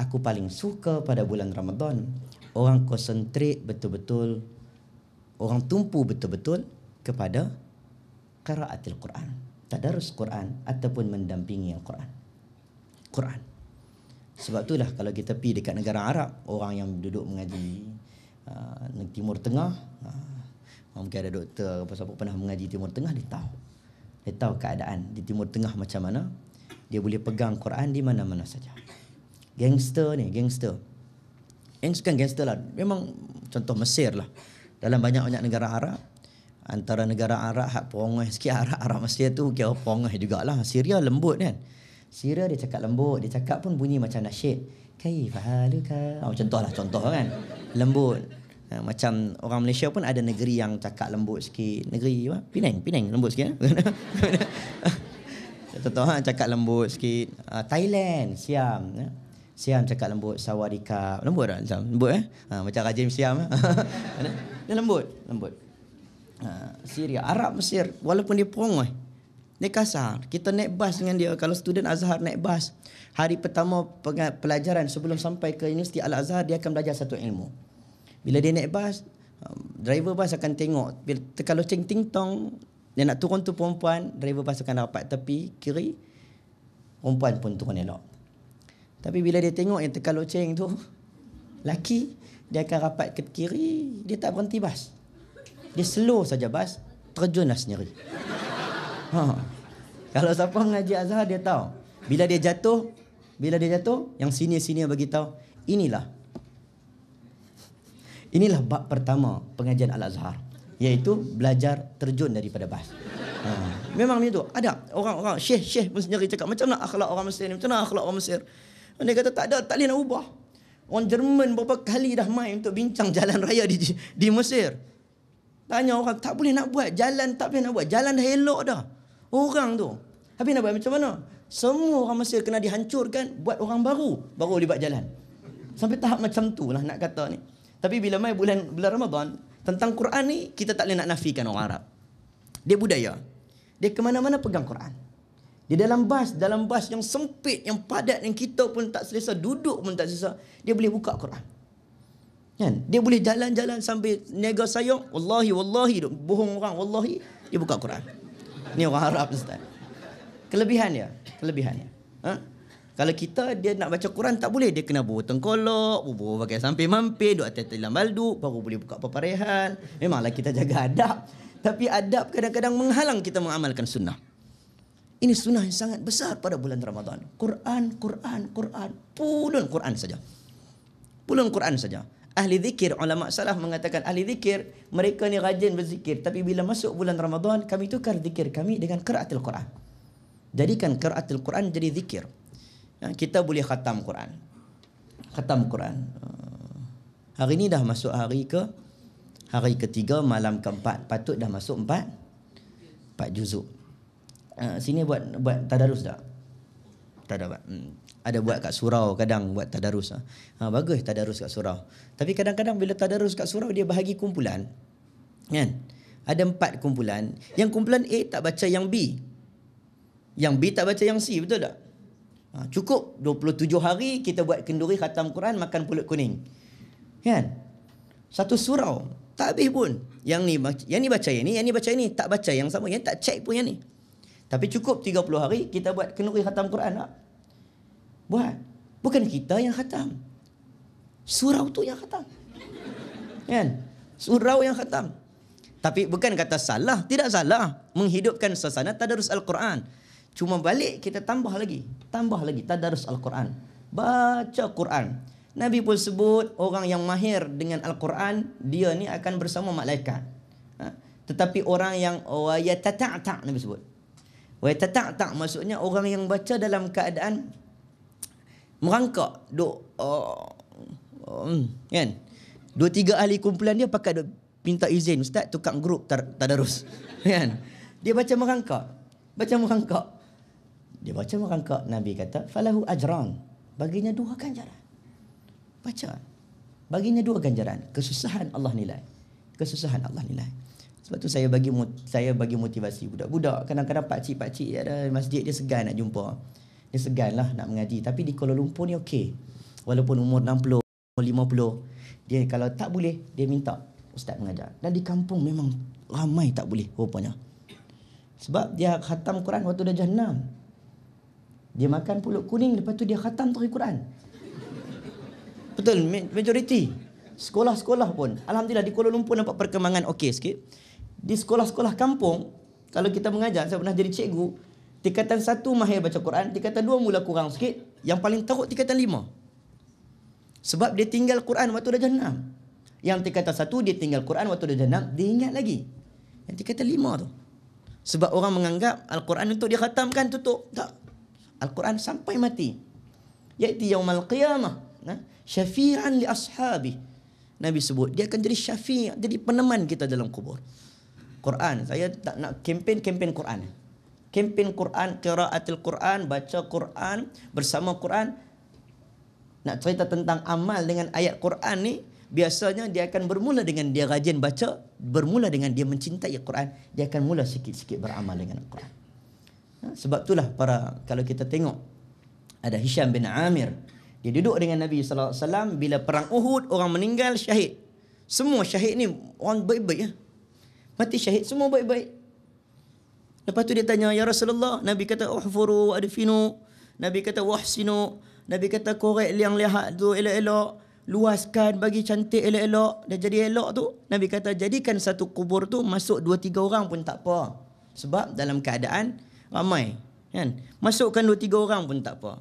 aku paling suka pada bulan Ramadan, orang konsentrik betul-betul, orang tumpu betul-betul kepada qiraatil Quran, tadarus Quran ataupun mendampingi yang quran Quran. Sebab itulah kalau kita pergi dekat negara Arab, orang yang duduk mengaji uh, Timur Tengah, uh, mungkin ada doktor apa-apa pernah mengaji Timur Tengah, dia tahu. Dia tahu keadaan di Timur Tengah macam mana dia boleh pegang Quran di mana-mana saja. Gangster ni, gangster. Yang suka gangster lah. Memang contoh Mesir lah. Dalam banyak-banyak negara Arab. Antara negara Arab, hak perongai sikit (laughs) Arab, Arab Mesir tu kira juga lah. Syria lembut kan. Syria dia cakap lembut. Dia cakap pun bunyi macam nasyid. Kaif haluka. Oh, contoh lah, contoh kan. Lembut. Ha, macam orang Malaysia pun ada negeri yang cakap lembut sikit. Negeri apa? Penang, Penang lembut sikit. Eh? (laughs) (laughs) Tentu ha, cakap lembut sikit. Uh, Thailand, Siam. Ya. Siam cakap lembut, Sawadika. Lembut tak? Macam, lembut eh? Ha, macam Rajim Siam. Eh? (laughs) dia lembut, lembut. Uh, Syria, Arab Mesir, walaupun dia pong eh. Dia kasar. Kita naik bas dengan dia. Kalau student Azhar naik bas, hari pertama pelajaran sebelum sampai ke Universiti Al-Azhar, dia akan belajar satu ilmu. Bila dia naik bas, um, driver bas akan tengok. kalau ceng ting tong dia nak turun tu perempuan, driver pasukan rapat tepi kiri, perempuan pun turun elok. Tapi bila dia tengok yang tekan loceng tu, (laughs) laki, dia akan rapat ke kiri, dia tak berhenti bas. Dia slow saja bas, terjunlah sendiri. (laughs) Ha. Kalau siapa mengaji Azhar, dia tahu. Bila dia jatuh, bila dia jatuh, yang senior-senior bagi tahu, inilah. Inilah bab pertama pengajian Al-Azhar iaitu belajar terjun daripada bas. Ha. Memang macam tu. Ada orang-orang, syekh-syekh pun sendiri cakap, macam mana akhlak orang Mesir ni? Macam mana akhlak orang Mesir? Dia kata, tak ada, tak boleh nak ubah. Orang Jerman berapa kali dah main untuk bincang (laughs) jalan raya di, di Mesir. Tanya orang, tak boleh nak buat. Jalan tak boleh nak buat. Jalan dah elok dah. Orang tu. Habis nak buat macam mana? Semua orang Mesir kena dihancurkan, buat orang baru. Baru boleh buat jalan. Sampai tahap macam tu lah nak kata ni. Tapi bila mai bulan bulan Ramadan, tentang Quran ni kita tak boleh nak nafikan orang Arab. Dia budaya. Dia ke mana-mana pegang Quran. Dia dalam bas, dalam bas yang sempit, yang padat, yang kita pun tak selesa, duduk pun tak selesa. Dia boleh buka Quran. Kan? Dia boleh jalan-jalan sambil nega sayang. Wallahi, wallahi. Bohong orang, wallahi. Dia buka Quran. Ni orang Arab, Ustaz. Kelebihan dia. Kelebihan dia. Ha? Kalau kita dia nak baca Quran tak boleh dia kena bubuh tengkolok, bubuh pakai sampai mampir, duk atas dalam baldu baru boleh buka peperehan. Memanglah kita jaga adab. Tapi adab kadang-kadang menghalang kita mengamalkan sunnah. Ini sunnah yang sangat besar pada bulan Ramadan. Quran, Quran, Quran. Pulun Quran saja. Pulun Quran saja. Ahli zikir, ulama salah mengatakan ahli zikir, mereka ni rajin berzikir. Tapi bila masuk bulan Ramadan, kami tukar zikir kami dengan keratil Quran. Jadikan keratil Quran jadi zikir. Ya, kita boleh khatam Quran. Khatam Quran. Eh, hari ini dah masuk hari ke hari ketiga malam keempat. Patut dah masuk empat empat juzuk. Eh, sini buat buat tadarus tak? Tak ada buat. Hmm. Ada buat kat surau kadang buat tadarus ah. Ha bagus tadarus kat surau. Tapi kadang-kadang bila tadarus kat surau dia bahagi kumpulan. Kan? Ada empat kumpulan. Yang kumpulan A tak baca yang B. Yang B tak baca yang C, betul tak? Ha, cukup 27 hari kita buat kenduri khatam Quran makan pulut kuning. Kan? Satu surau, tak habis pun. Yang ni yang ni baca yang ni, yang ni baca yang ni, tak baca yang sama, yang tak check pun yang ni. Tapi cukup 30 hari kita buat kenduri khatam Quran lah. Buat. Bukan kita yang khatam. Surau tu yang khatam. Kan? Surau yang khatam. Tapi bukan kata salah, tidak salah menghidupkan suasana tadarus Al-Quran. Cuma balik kita tambah lagi. Tambah lagi tadarus Al-Quran. Baca Quran. Nabi pun sebut orang yang mahir dengan Al-Quran dia ni akan bersama malaikat. Ha? Tetapi orang yang wa yatata'ta Nabi sebut. Wa yatata'ta maksudnya orang yang baca dalam keadaan merangkak duk uh, um, kan. Dua tiga ahli kumpulan dia pakai duk pinta izin ustaz tukang grup tadarus. (laughs) Kan? Dia baca merangkak. Baca merangkak. Dia baca merangkak, Nabi kata, falahu ajran. Baginya dua ganjaran. Baca. Baginya dua ganjaran. Kesusahan Allah nilai. Kesusahan Allah nilai. Sebab tu saya bagi saya bagi motivasi budak-budak. Kadang-kadang pakcik-pakcik ada masjid, dia segan nak jumpa. Dia segan lah nak mengaji. Tapi di Kuala Lumpur ni okey. Walaupun umur 60, umur 50. Dia kalau tak boleh, dia minta ustaz mengajar. Dan di kampung memang ramai tak boleh rupanya. Sebab dia khatam Quran waktu dah jahat dia makan pulut kuning lepas tu dia khatam tu Quran. Betul majority. Sekolah-sekolah pun alhamdulillah di Kuala Lumpur nampak perkembangan okey sikit. Di sekolah-sekolah kampung kalau kita mengajar saya pernah jadi cikgu tingkatan satu mahir baca Quran, tingkatan dua mula kurang sikit, yang paling teruk tingkatan lima. Sebab dia tinggal Quran waktu dah jenam. Yang tingkatan satu dia tinggal Quran waktu dah jenam, dia ingat lagi. Yang tingkatan lima tu. Sebab orang menganggap Al-Quran untuk dia khatamkan tutup. Tak. Al-Quran sampai mati. Iaitu yaumal qiyamah. Nah, syafi'an li ashabi. Nabi sebut, dia akan jadi syafi'an, jadi peneman kita dalam kubur. Quran, saya tak nak kempen-kempen Quran. Kempen Quran, qiraatil Quran, baca Quran, bersama Quran. Nak cerita tentang amal dengan ayat Quran ni, biasanya dia akan bermula dengan dia rajin baca, bermula dengan dia mencintai Quran, dia akan mula sikit-sikit beramal dengan Quran. Sebab itulah para kalau kita tengok ada Hisham bin Amir dia duduk dengan Nabi sallallahu alaihi wasallam bila perang Uhud orang meninggal syahid. Semua syahid ni orang baik-baik ya. Mati syahid semua baik-baik. Lepas tu dia tanya ya Rasulullah, Nabi kata uhfuru wa adfinu. Nabi kata wahsinu. Nabi kata korek liang lihat tu elok-elok, luaskan bagi cantik elok-elok. Dah jadi elok tu, Nabi kata jadikan satu kubur tu masuk dua tiga orang pun tak apa. Sebab dalam keadaan ramai kan masukkan dua tiga orang pun tak apa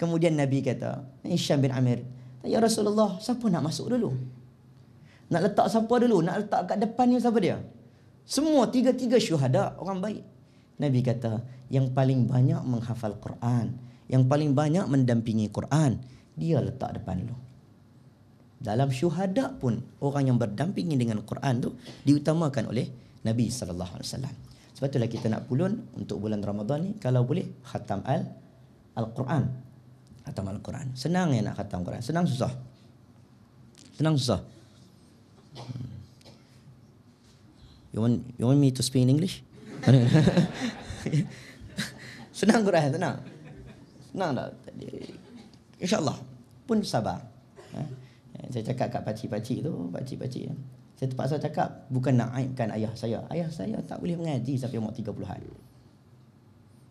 kemudian nabi kata Isham bin Amir ya Rasulullah siapa nak masuk dulu nak letak siapa dulu nak letak kat depan ni siapa dia semua tiga-tiga syuhada orang baik nabi kata yang paling banyak menghafal Quran yang paling banyak mendampingi Quran dia letak depan dulu dalam syuhada pun orang yang berdampingi dengan Quran tu diutamakan oleh Nabi saw. Sebab itulah kita nak pulun untuk bulan Ramadan ni kalau boleh khatam al Al-Quran. Khatam Al-Quran. Senang ya nak khatam Quran. Senang susah. Senang susah. Hmm. You want, you want me to speak in English? (laughs) senang Quran, senang. Senang tak? InsyaAllah. Pun sabar. Ha? Saya cakap kat pakcik-pakcik tu, pakcik-pakcik. Kan. Saya terpaksa cakap bukan nak aibkan ayah saya. Ayah saya tak boleh mengaji sampai umur 30-an.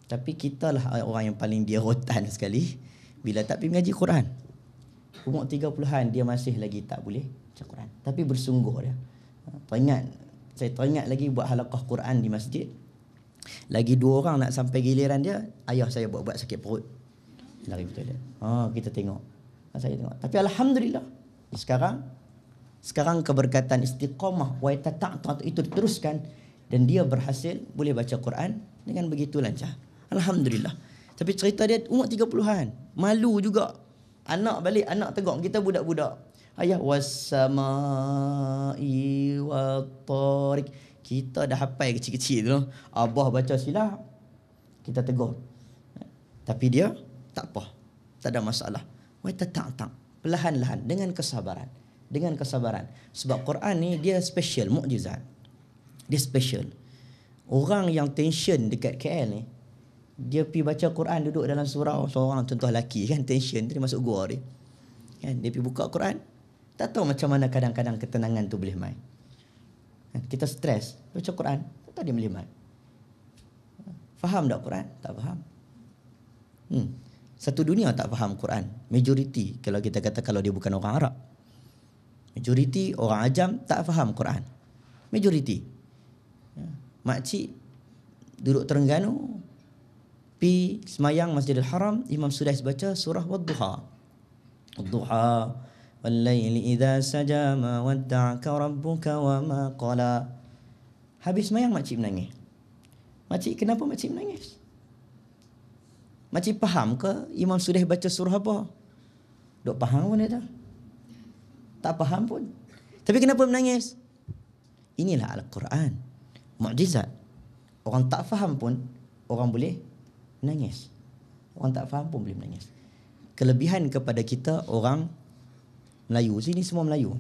Tapi kita lah orang yang paling dia rotan (laughs) sekali bila tak pergi mengaji Quran. Umur 30-an dia masih lagi tak boleh baca Quran. Tapi bersungguh dia. Teringat, saya teringat lagi buat halakah Quran di masjid. Lagi dua orang nak sampai giliran dia, ayah saya buat-buat sakit perut. Lari betul dia. Ha, kita tengok. Ah, saya tengok. Tapi Alhamdulillah, sekarang sekarang keberkatan istiqamah wa tata'at itu diteruskan dan dia berhasil boleh baca Quran dengan begitu lancar. Alhamdulillah. Tapi cerita dia umur 30-an. Malu juga. Anak balik, anak tegak. Kita budak-budak. Ayah wassamai wa tarik. Kita dah hafal kecil-kecil tu. Abah baca sila Kita tegur. Tapi dia tak apa. Tak ada masalah. Wa tata'at. Perlahan-lahan dengan kesabaran dengan kesabaran sebab Quran ni dia special mukjizat dia special orang yang tension dekat KL ni dia pi baca Quran duduk dalam surau seorang contoh laki, kan tension dia masuk gua dia kan dia pi buka Quran tak tahu macam mana kadang-kadang ketenangan tu boleh mai kan? kita stres baca Quran tak dia boleh mai faham tak Quran tak faham hmm satu dunia tak faham Quran majoriti kalau kita kata kalau dia bukan orang Arab Majoriti orang ajam tak faham Quran. Majoriti. Ya. Makcik duduk Terengganu pi semayang Masjidil Haram, Imam sudah baca surah Wadduha. Wadduha wallaili idza saja ma wadda'aka rabbuka wa ma qala. Habis semayang makcik menangis. Makcik kenapa makcik menangis? Makcik faham ke Imam Sudais baca surah apa? Dok faham pun dia tak? tak faham pun. Tapi kenapa menangis? Inilah Al-Quran. Mu'jizat. Orang tak faham pun, orang boleh menangis. Orang tak faham pun boleh menangis. Kelebihan kepada kita orang Melayu. Sini semua Melayu.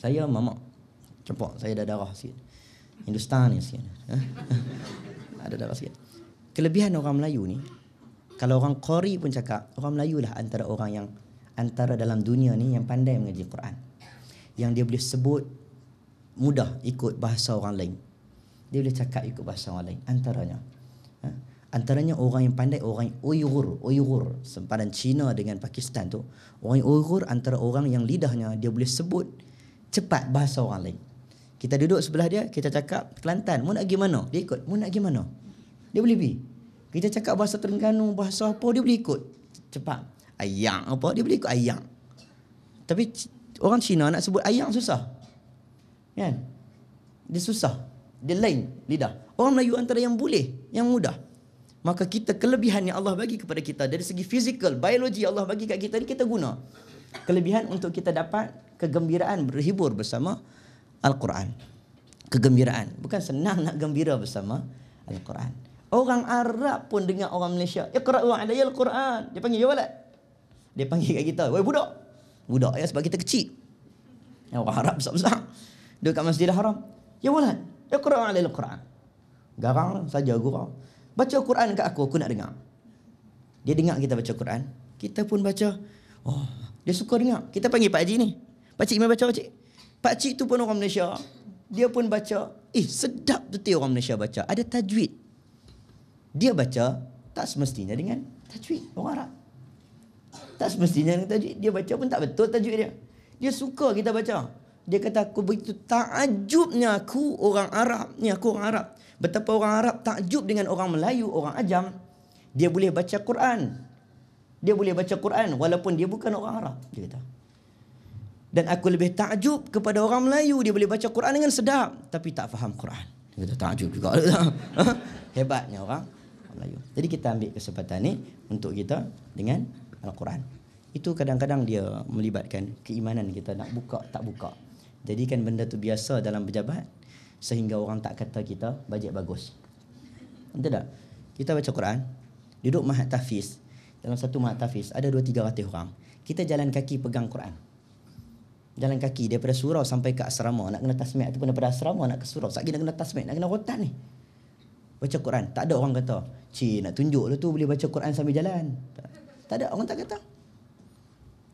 Saya mamak. Cepat, saya ada darah sikit. Hindustan ni sikit. Ha? (laughs) ada darah sikit. Kelebihan orang Melayu ni, kalau orang Qari pun cakap, orang Melayu lah antara orang yang antara dalam dunia ni yang pandai mengaji Quran. Yang dia boleh sebut mudah ikut bahasa orang lain. Dia boleh cakap ikut bahasa orang lain antaranya. Ha? Antaranya orang yang pandai orang Uyghur, Uyghur sempadan Cina dengan Pakistan tu. Orang Uyghur antara orang yang lidahnya dia boleh sebut cepat bahasa orang lain. Kita duduk sebelah dia, kita cakap Kelantan, mu nak pergi mana? Dia ikut, mu nak pergi mana? Dia boleh pergi. Kita cakap bahasa Terengganu, bahasa apa, dia boleh ikut. Cepat, ayang apa dia boleh ikut ayang tapi orang Cina nak sebut ayang susah kan dia susah dia lain lidah orang Melayu antara yang boleh yang mudah maka kita kelebihan yang Allah bagi kepada kita dari segi fizikal biologi Allah bagi kepada kita ni kita guna kelebihan untuk kita dapat kegembiraan berhibur bersama Al-Quran kegembiraan bukan senang nak gembira bersama Al-Quran Orang Arab pun dengar orang Malaysia Iqra'u alayya al-Quran Dia panggil, ya walad dia panggil kat kita, "Woi budak." Budak ya sebab kita kecil. Ya orang Arab besar-besar. Dia kat Masjidil Haram. "Ya wulan, Ya ya alil Quran." Garang saja gurau. "Baca Quran kat aku, aku nak dengar." Dia dengar kita baca Quran, kita pun baca. Oh, dia suka dengar. Kita panggil Pak cik ni. Pak Cik mai baca, Pak Cik. Pak Cik tu pun orang Malaysia. Dia pun baca. Eh, sedap betul orang Malaysia baca. Ada tajwid. Dia baca tak semestinya dengan tajwid orang Arab tak semestinya dengan tajwid. Dia baca pun tak betul tajwid dia. Dia suka kita baca. Dia kata, aku begitu takjubnya aku orang Arab. Ni aku orang Arab. Betapa orang Arab takjub dengan orang Melayu, orang Ajam. Dia boleh baca Quran. Dia boleh baca Quran walaupun dia bukan orang Arab. Dia kata. Dan aku lebih takjub kepada orang Melayu. Dia boleh baca Quran dengan sedap. Tapi tak faham Quran. Dia kata, takjub juga. (laughs) Ha? Hebatnya orang Melayu. Jadi kita ambil kesempatan ni untuk kita dengan Al-Quran. Itu kadang-kadang dia melibatkan keimanan kita nak buka tak buka. jadi kan benda tu biasa dalam pejabat sehingga orang tak kata kita bajet bagus. Entah tak? Kita baca Quran, duduk mahat tafiz. Dalam satu mahat tafiz, ada dua tiga ratus orang. Kita jalan kaki pegang Quran. Jalan kaki daripada surau sampai ke asrama. Nak kena tasmiat ataupun daripada asrama nak ke surau. Sekejap nak kena tasmiat, nak kena rotan ni. Baca Quran. Tak ada orang kata, Cik nak tunjuk lah tu boleh baca Quran sambil jalan. Tak. Tak ada, orang tak kata.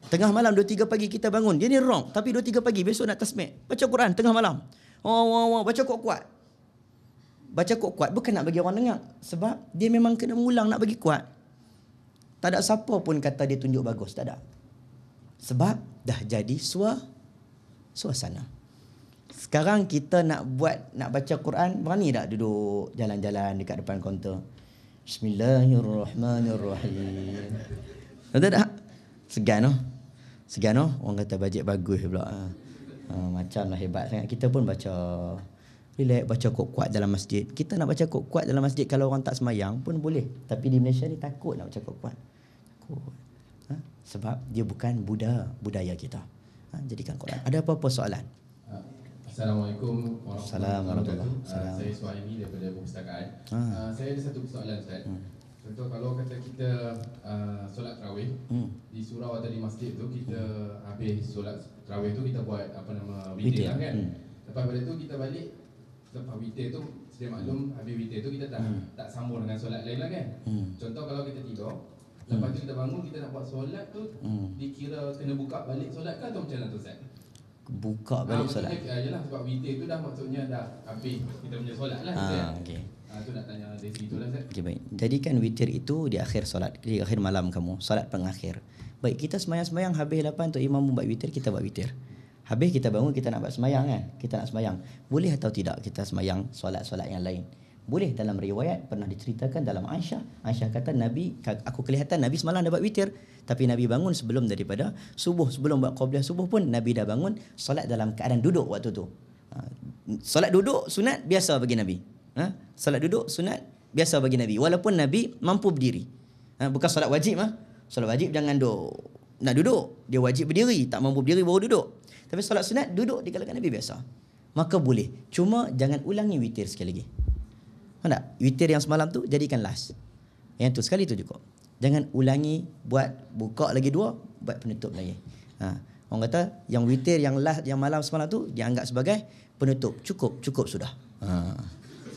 Tengah malam 2-3 pagi kita bangun. Dia ni wrong. Tapi 2-3 pagi besok nak tasmik. Baca Quran tengah malam. Oh, oh, oh, oh. Baca kuat-kuat. Baca kuat-kuat bukan nak bagi orang dengar. Sebab dia memang kena ulang nak bagi kuat. Tak ada siapa pun kata dia tunjuk bagus. Tak ada. Sebab dah jadi sua, suasana. Sekarang kita nak buat, nak baca Quran. Berani tak duduk jalan-jalan dekat depan kaunter? Bismillahirrahmanirrahim. Ada tak? Segan oh. Segan oh. Orang kata bajet bagus pula. Ha. Ha, macam lah hebat sangat. Kita pun baca. Relax baca kok kuat dalam masjid. Kita nak baca kok kuat dalam masjid. Kalau orang tak semayang pun boleh. Tapi di Malaysia ni takut nak baca kok kuat. Takut. Ha? Sebab dia bukan Buddha, budaya kita. Ha, jadikan korang. Ada apa-apa soalan? Assalamualaikum warahmatullahi wabarakatuh. Assalamualaikum. Ah, uh, saya Suhaimi daripada perpustakaan. Ha. Uh, saya ada satu persoalan Ustaz. Hmm. Contoh kalau kata kita uh, solat tarawih hmm. di surau atau di masjid tu kita hmm. habis solat tarawih tu kita buat apa nama witir lah kan. Hmm. Lepas pada tu kita balik lepas witir tu sedia maklum hmm. habis witir tu kita tak hmm. tak sambung dengan solat lain lah kan. Hmm. Contoh kalau kita tidur hmm. Lepas tu kita bangun, kita nak buat solat tu hmm. Dikira kena buka balik solat ke atau macam mana tu Ustaz? buka ah, balik ha, solat. Ya lah sebab witir tu dah maksudnya dah habis kita punya solat lah. Ha, ah, ya. okay. Ha, ah, tu nak tanya dari situ lah Ustaz. Okay, baik. Jadi kan witir itu di akhir solat, di akhir malam kamu, solat pengakhir. Baik, kita semayang-semayang habis lapan tu imam membuat witir, kita buat witir. Habis kita bangun, kita nak buat semayang kan? Kita nak semayang. Boleh atau tidak kita semayang solat-solat yang lain? Boleh dalam riwayat pernah diceritakan dalam Aisyah. Aisyah kata Nabi, aku kelihatan Nabi semalam dah buat witir. Tapi Nabi bangun sebelum daripada subuh. Sebelum buat qabliyah subuh pun Nabi dah bangun solat dalam keadaan duduk waktu tu. Ha, solat duduk sunat biasa bagi Nabi. Ha? Solat duduk sunat biasa bagi Nabi. Walaupun Nabi mampu berdiri. Ha? Bukan solat wajib. Ha? Solat wajib jangan do Nak duduk. Dia wajib berdiri. Tak mampu berdiri baru duduk. Tapi solat sunat duduk di kalangan Nabi biasa. Maka boleh. Cuma jangan ulangi witir sekali lagi. Faham tak? Witir yang semalam tu jadikan last. Yang tu sekali tu juga jangan ulangi buat buka lagi dua buat penutup lagi ha. orang kata yang witir yang last yang malam semalam tu dia anggap sebagai penutup cukup cukup sudah ha.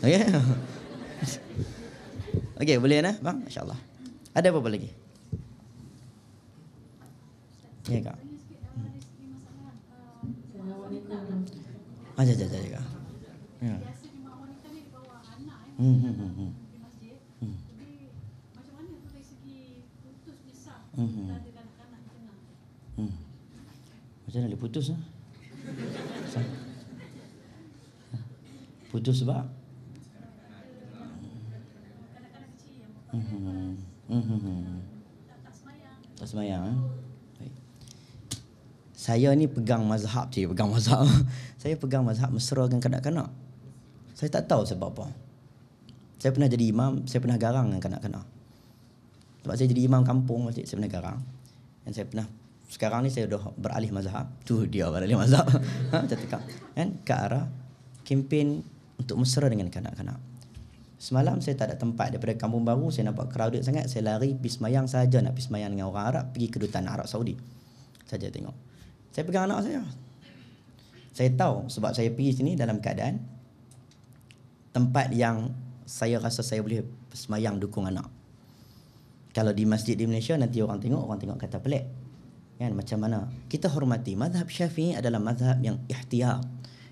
okey (laughs) okey boleh nah kan, eh, bang insyaallah ada apa-apa lagi ya kak Aja, ah, aja, aja, Ya. hmm, hmm, hmm. hmm. Mhm. Hmm. Macam mana dia putus ah? Ha? Putus sebab Hmm. hmm, hmm, hmm. Tak semayang. Tak eh? Saya ni pegang mazhab je, pegang mazhab. (laughs) Saya pegang mazhab mesra dengan kanak-kanak. Saya tak tahu sebab apa. Saya pernah jadi imam, saya pernah garang dengan kanak-kanak. Sebab saya jadi imam kampung masjid Sabana Karang. Dan saya pernah sekarang ni saya dah beralih mazhab. Tu dia beralih mazhab. (laughs) Ha, cakap. Kan ke arah kempen untuk mesra dengan kanak-kanak. Semalam saya tak ada tempat daripada kampung baru, saya nampak crowded sangat, saya lari pergi semayang saja nak pergi semayang dengan orang Arab, pergi kedutan Arab Saudi. Saja tengok. Saya pegang anak saya. Saya tahu sebab saya pergi sini dalam keadaan tempat yang saya rasa saya boleh semayang dukung anak kalau di masjid di Malaysia nanti orang tengok orang tengok kata pelik kan macam mana kita hormati mazhab syafi'i adalah mazhab yang ihtiyar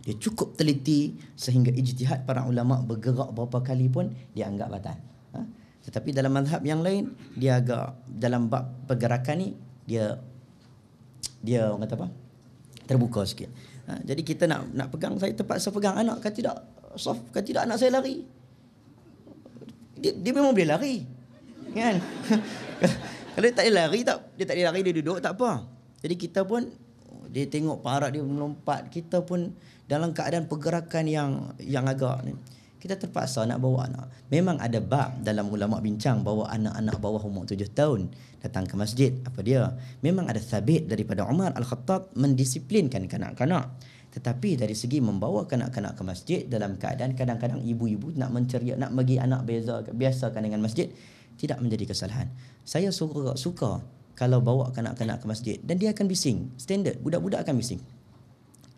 dia cukup teliti sehingga ijtihad para ulama bergerak berapa kali pun dia anggap batal ha? tetapi dalam mazhab yang lain dia agak dalam bab pergerakan ni dia dia orang kata apa terbuka sikit ha? jadi kita nak nak pegang saya terpaksa pegang anak kan tidak soft kan tidak anak saya lari dia, dia memang boleh lari kan (laughs) kalau dia tak boleh lari tak dia tak boleh lari dia duduk tak apa jadi kita pun dia tengok parak dia melompat kita pun dalam keadaan pergerakan yang yang agak ni kita terpaksa nak bawa anak. Memang ada bab dalam ulama bincang bawa anak-anak bawah umur tujuh tahun datang ke masjid. Apa dia? Memang ada sabit daripada Umar Al-Khattab mendisiplinkan kanak-kanak. Tetapi dari segi membawa kanak-kanak ke masjid dalam keadaan kadang-kadang ibu-ibu nak menceria, nak bagi anak beza, biasakan dengan masjid tidak menjadi kesalahan. Saya suka suka kalau bawa kanak-kanak ke masjid dan dia akan bising. Standard, budak-budak akan bising.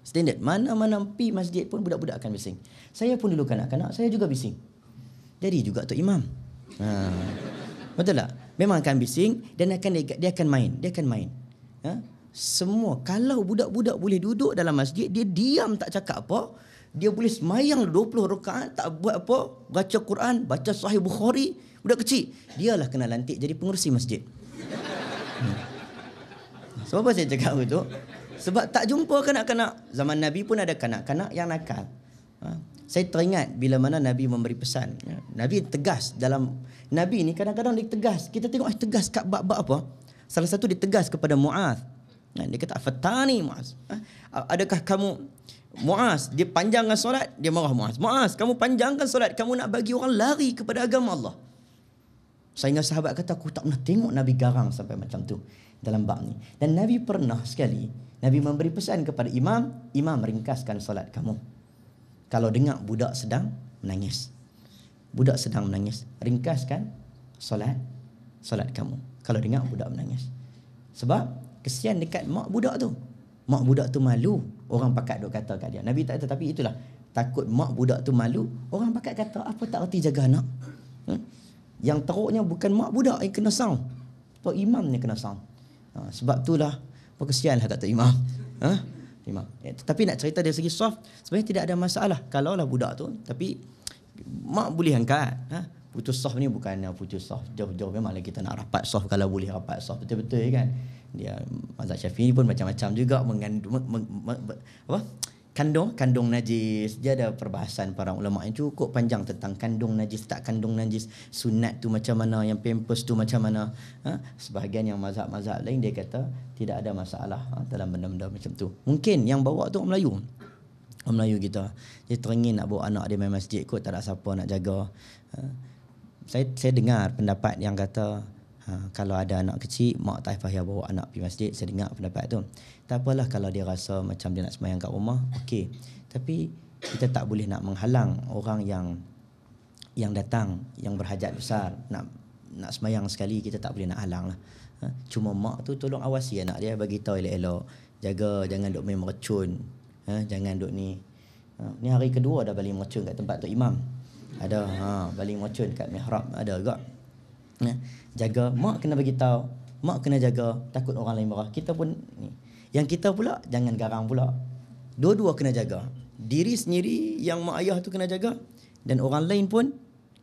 Standard, mana-mana pi masjid pun budak-budak akan bising. Saya pun dulu kanak-kanak, saya juga bising. Jadi juga tu imam. Ha. Betul tak? Memang akan bising dan akan dia, akan main, dia akan main. Ha? Semua kalau budak-budak boleh duduk dalam masjid, dia diam tak cakap apa, dia boleh semayang 20 rakaat tak buat apa, baca Quran, baca Sahih Bukhari, Budak kecil, dialah kena lantik jadi pengerusi masjid. Hmm. Sebab apa saya cakap itu? Sebab tak jumpa kanak-kanak. Zaman Nabi pun ada kanak-kanak yang nakal. Ha? Saya teringat bila mana Nabi memberi pesan. Nabi tegas dalam... Nabi ni kadang-kadang dia tegas. Kita tengok, eh, tegas kat bab-bab apa? Salah satu dia tegas kepada Mu'az. Ha? Dia kata, ni Mu'az. Ha? Adakah kamu... Mu'az, dia panjangkan solat, dia marah Mu'az. Mu'az, kamu panjangkan solat. Kamu nak bagi orang lari kepada agama Allah. Sehingga sahabat kata aku tak pernah tengok Nabi garang sampai macam tu dalam bab ni. Dan Nabi pernah sekali Nabi memberi pesan kepada imam, imam ringkaskan solat kamu. Kalau dengar budak sedang menangis. Budak sedang menangis, ringkaskan solat solat kamu. Kalau dengar budak menangis. Sebab kesian dekat mak budak tu. Mak budak tu malu, orang pakat duk kata kat dia. Nabi tak kata tapi itulah takut mak budak tu malu, orang pakat kata apa tak reti jaga anak. Hmm? Yang teruknya bukan mak budak yang kena sound. Tok Imam ni kena sound. Ha, sebab itulah, perkesianlah kat Tok Imam. Ha? Imam. Ya, tetapi nak cerita dari segi soft, sebenarnya tidak ada masalah. Kalaulah budak tu, tapi mak boleh angkat. Ha? Putus soft ni bukan ah, putus soft. Jauh-jauh memanglah kita nak rapat soft kalau boleh rapat soft. Betul-betul kan? Dia, mazhab syafi'i pun macam-macam juga mengandung, meng, meng, meng, apa? kandung kandung najis dia ada perbahasan para ulama yang cukup panjang tentang kandung najis tak kandung najis sunat tu macam mana yang pampers tu macam mana ha? sebahagian yang mazhab-mazhab lain dia kata tidak ada masalah ha, dalam benda-benda macam tu mungkin yang bawa tu orang Melayu orang Melayu kita dia teringin nak bawa anak dia main masjid kot tak ada siapa nak jaga ha? saya saya dengar pendapat yang kata Ha, kalau ada anak kecil, mak tak payah bawa anak pergi masjid. Saya dengar pendapat tu. Tak apalah kalau dia rasa macam dia nak semayang kat rumah. Okey. Tapi kita tak boleh nak menghalang orang yang yang datang, yang berhajat besar. Nak nak semayang sekali, kita tak boleh nak halang lah. Ha, cuma mak tu tolong awasi anak dia. Bagi tahu elok-elok. Jaga, jangan duk main merecun. Ha, jangan duk ni. Ha, ni hari kedua dah balik merecun kat tempat tu imam. Ada ha, balik merecun kat mihrab. Ada juga. Ya. jaga mak kena bagi tahu mak kena jaga takut orang lain marah kita pun ni yang kita pula jangan garang pula dua-dua kena jaga diri sendiri yang mak ayah tu kena jaga dan orang lain pun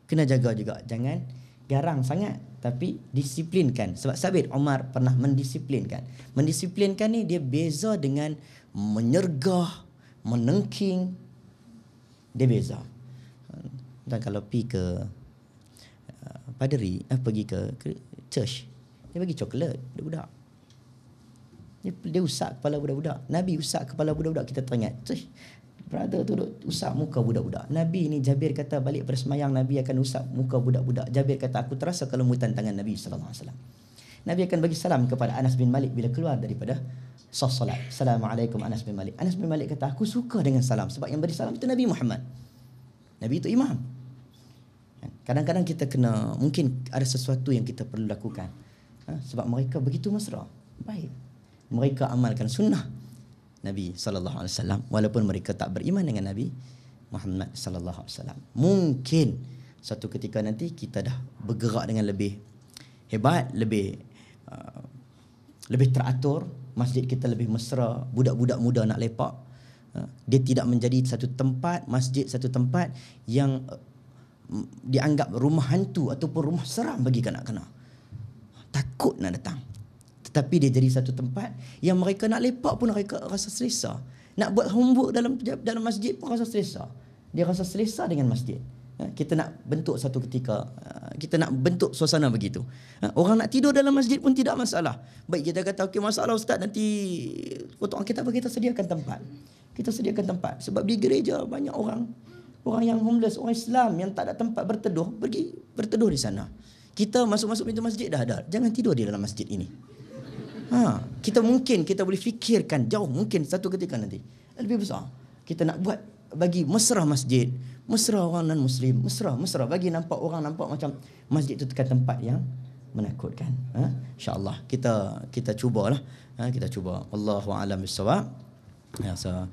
kena jaga juga jangan garang sangat tapi disiplinkan sebab sabit Omar pernah mendisiplinkan mendisiplinkan ni dia beza dengan menyergah menengking dia beza dan kalau pi ke Padri uh, eh, pergi ke, ke church. Dia bagi coklat budak-budak. Dia, dia usak kepala budak-budak. Nabi usak kepala budak-budak. Kita tanya. Cush. Brother tu duk usak muka budak-budak. Nabi ni Jabir kata balik pada semayang Nabi akan usak muka budak-budak. Jabir kata aku terasa kelembutan tangan Nabi SAW. Nabi akan bagi salam kepada Anas bin Malik bila keluar daripada sah salat. Assalamualaikum Anas bin Malik. Anas bin Malik kata aku suka dengan salam sebab yang beri salam itu Nabi Muhammad. Nabi itu imam. Kadang-kadang kita kena mungkin ada sesuatu yang kita perlu lakukan. Ha? Sebab mereka begitu mesra. Baik. Mereka amalkan sunnah Nabi saw. walaupun mereka tak beriman dengan Nabi Muhammad saw. Mungkin satu ketika nanti kita dah bergerak dengan lebih hebat, lebih uh, lebih teratur, masjid kita lebih mesra, budak-budak muda nak lepak. Uh, dia tidak menjadi satu tempat masjid satu tempat yang dianggap rumah hantu ataupun rumah seram bagi kanak-kanak. Takut nak datang. Tetapi dia jadi satu tempat yang mereka nak lepak pun mereka rasa selesa. Nak buat homework dalam dalam masjid pun rasa selesa. Dia rasa selesa dengan masjid. Ha, kita nak bentuk satu ketika ha, kita nak bentuk suasana begitu. Ha, orang nak tidur dalam masjid pun tidak masalah. Baik kita kata okay, masalah ustaz nanti potong kita kita sediakan tempat. Kita sediakan tempat sebab di gereja banyak orang Orang yang homeless, orang Islam yang tak ada tempat berteduh, pergi berteduh di sana. Kita masuk-masuk pintu masjid dah ada. Jangan tidur di dalam masjid ini. Ha, kita mungkin kita boleh fikirkan jauh mungkin satu ketika nanti. Lebih besar. Kita nak buat bagi mesra masjid, mesra orang non muslim, mesra mesra bagi nampak orang nampak macam masjid itu dekat tempat yang menakutkan. Ha? Insya-Allah kita kita cubalah. Ha, kita cuba. Allahu a'lam bissawab. Ya, so, ha,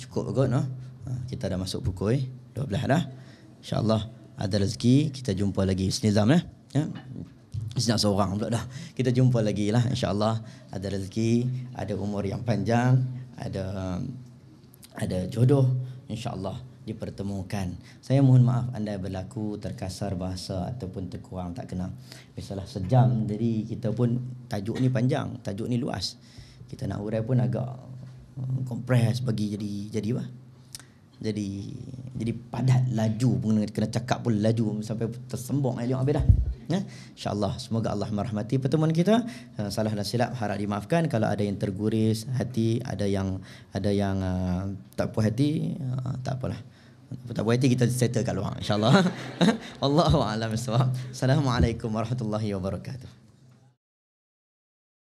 cukup kot noh. Ha, kita dah masuk pukul. Eh? dua belah insya Allah ada rezeki kita jumpa lagi Nizam eh. Ya. Sinar seorang pula dah. Kita jumpa lagi lah insya Allah ada rezeki, ada umur yang panjang, ada ada jodoh insya Allah dipertemukan. Saya mohon maaf anda berlaku terkasar bahasa ataupun terkurang tak kenal. Biasalah sejam jadi kita pun tajuk ni panjang, tajuk ni luas. Kita nak urai pun agak kompres eh, bagi jadi jadi lah jadi jadi padat laju pun kena cakap pun laju sampai tersembung ayo habis dah ya insyaallah semoga Allah merahmati pertemuan kita eh, salah dan silap harap dimaafkan kalau ada yang terguris hati ada yang ada yang uh, tak puas hati uh, tak apalah tak puas hati kita settle kat luar insyaallah (laughs) wallahu alam bissawab assalamualaikum warahmatullahi wabarakatuh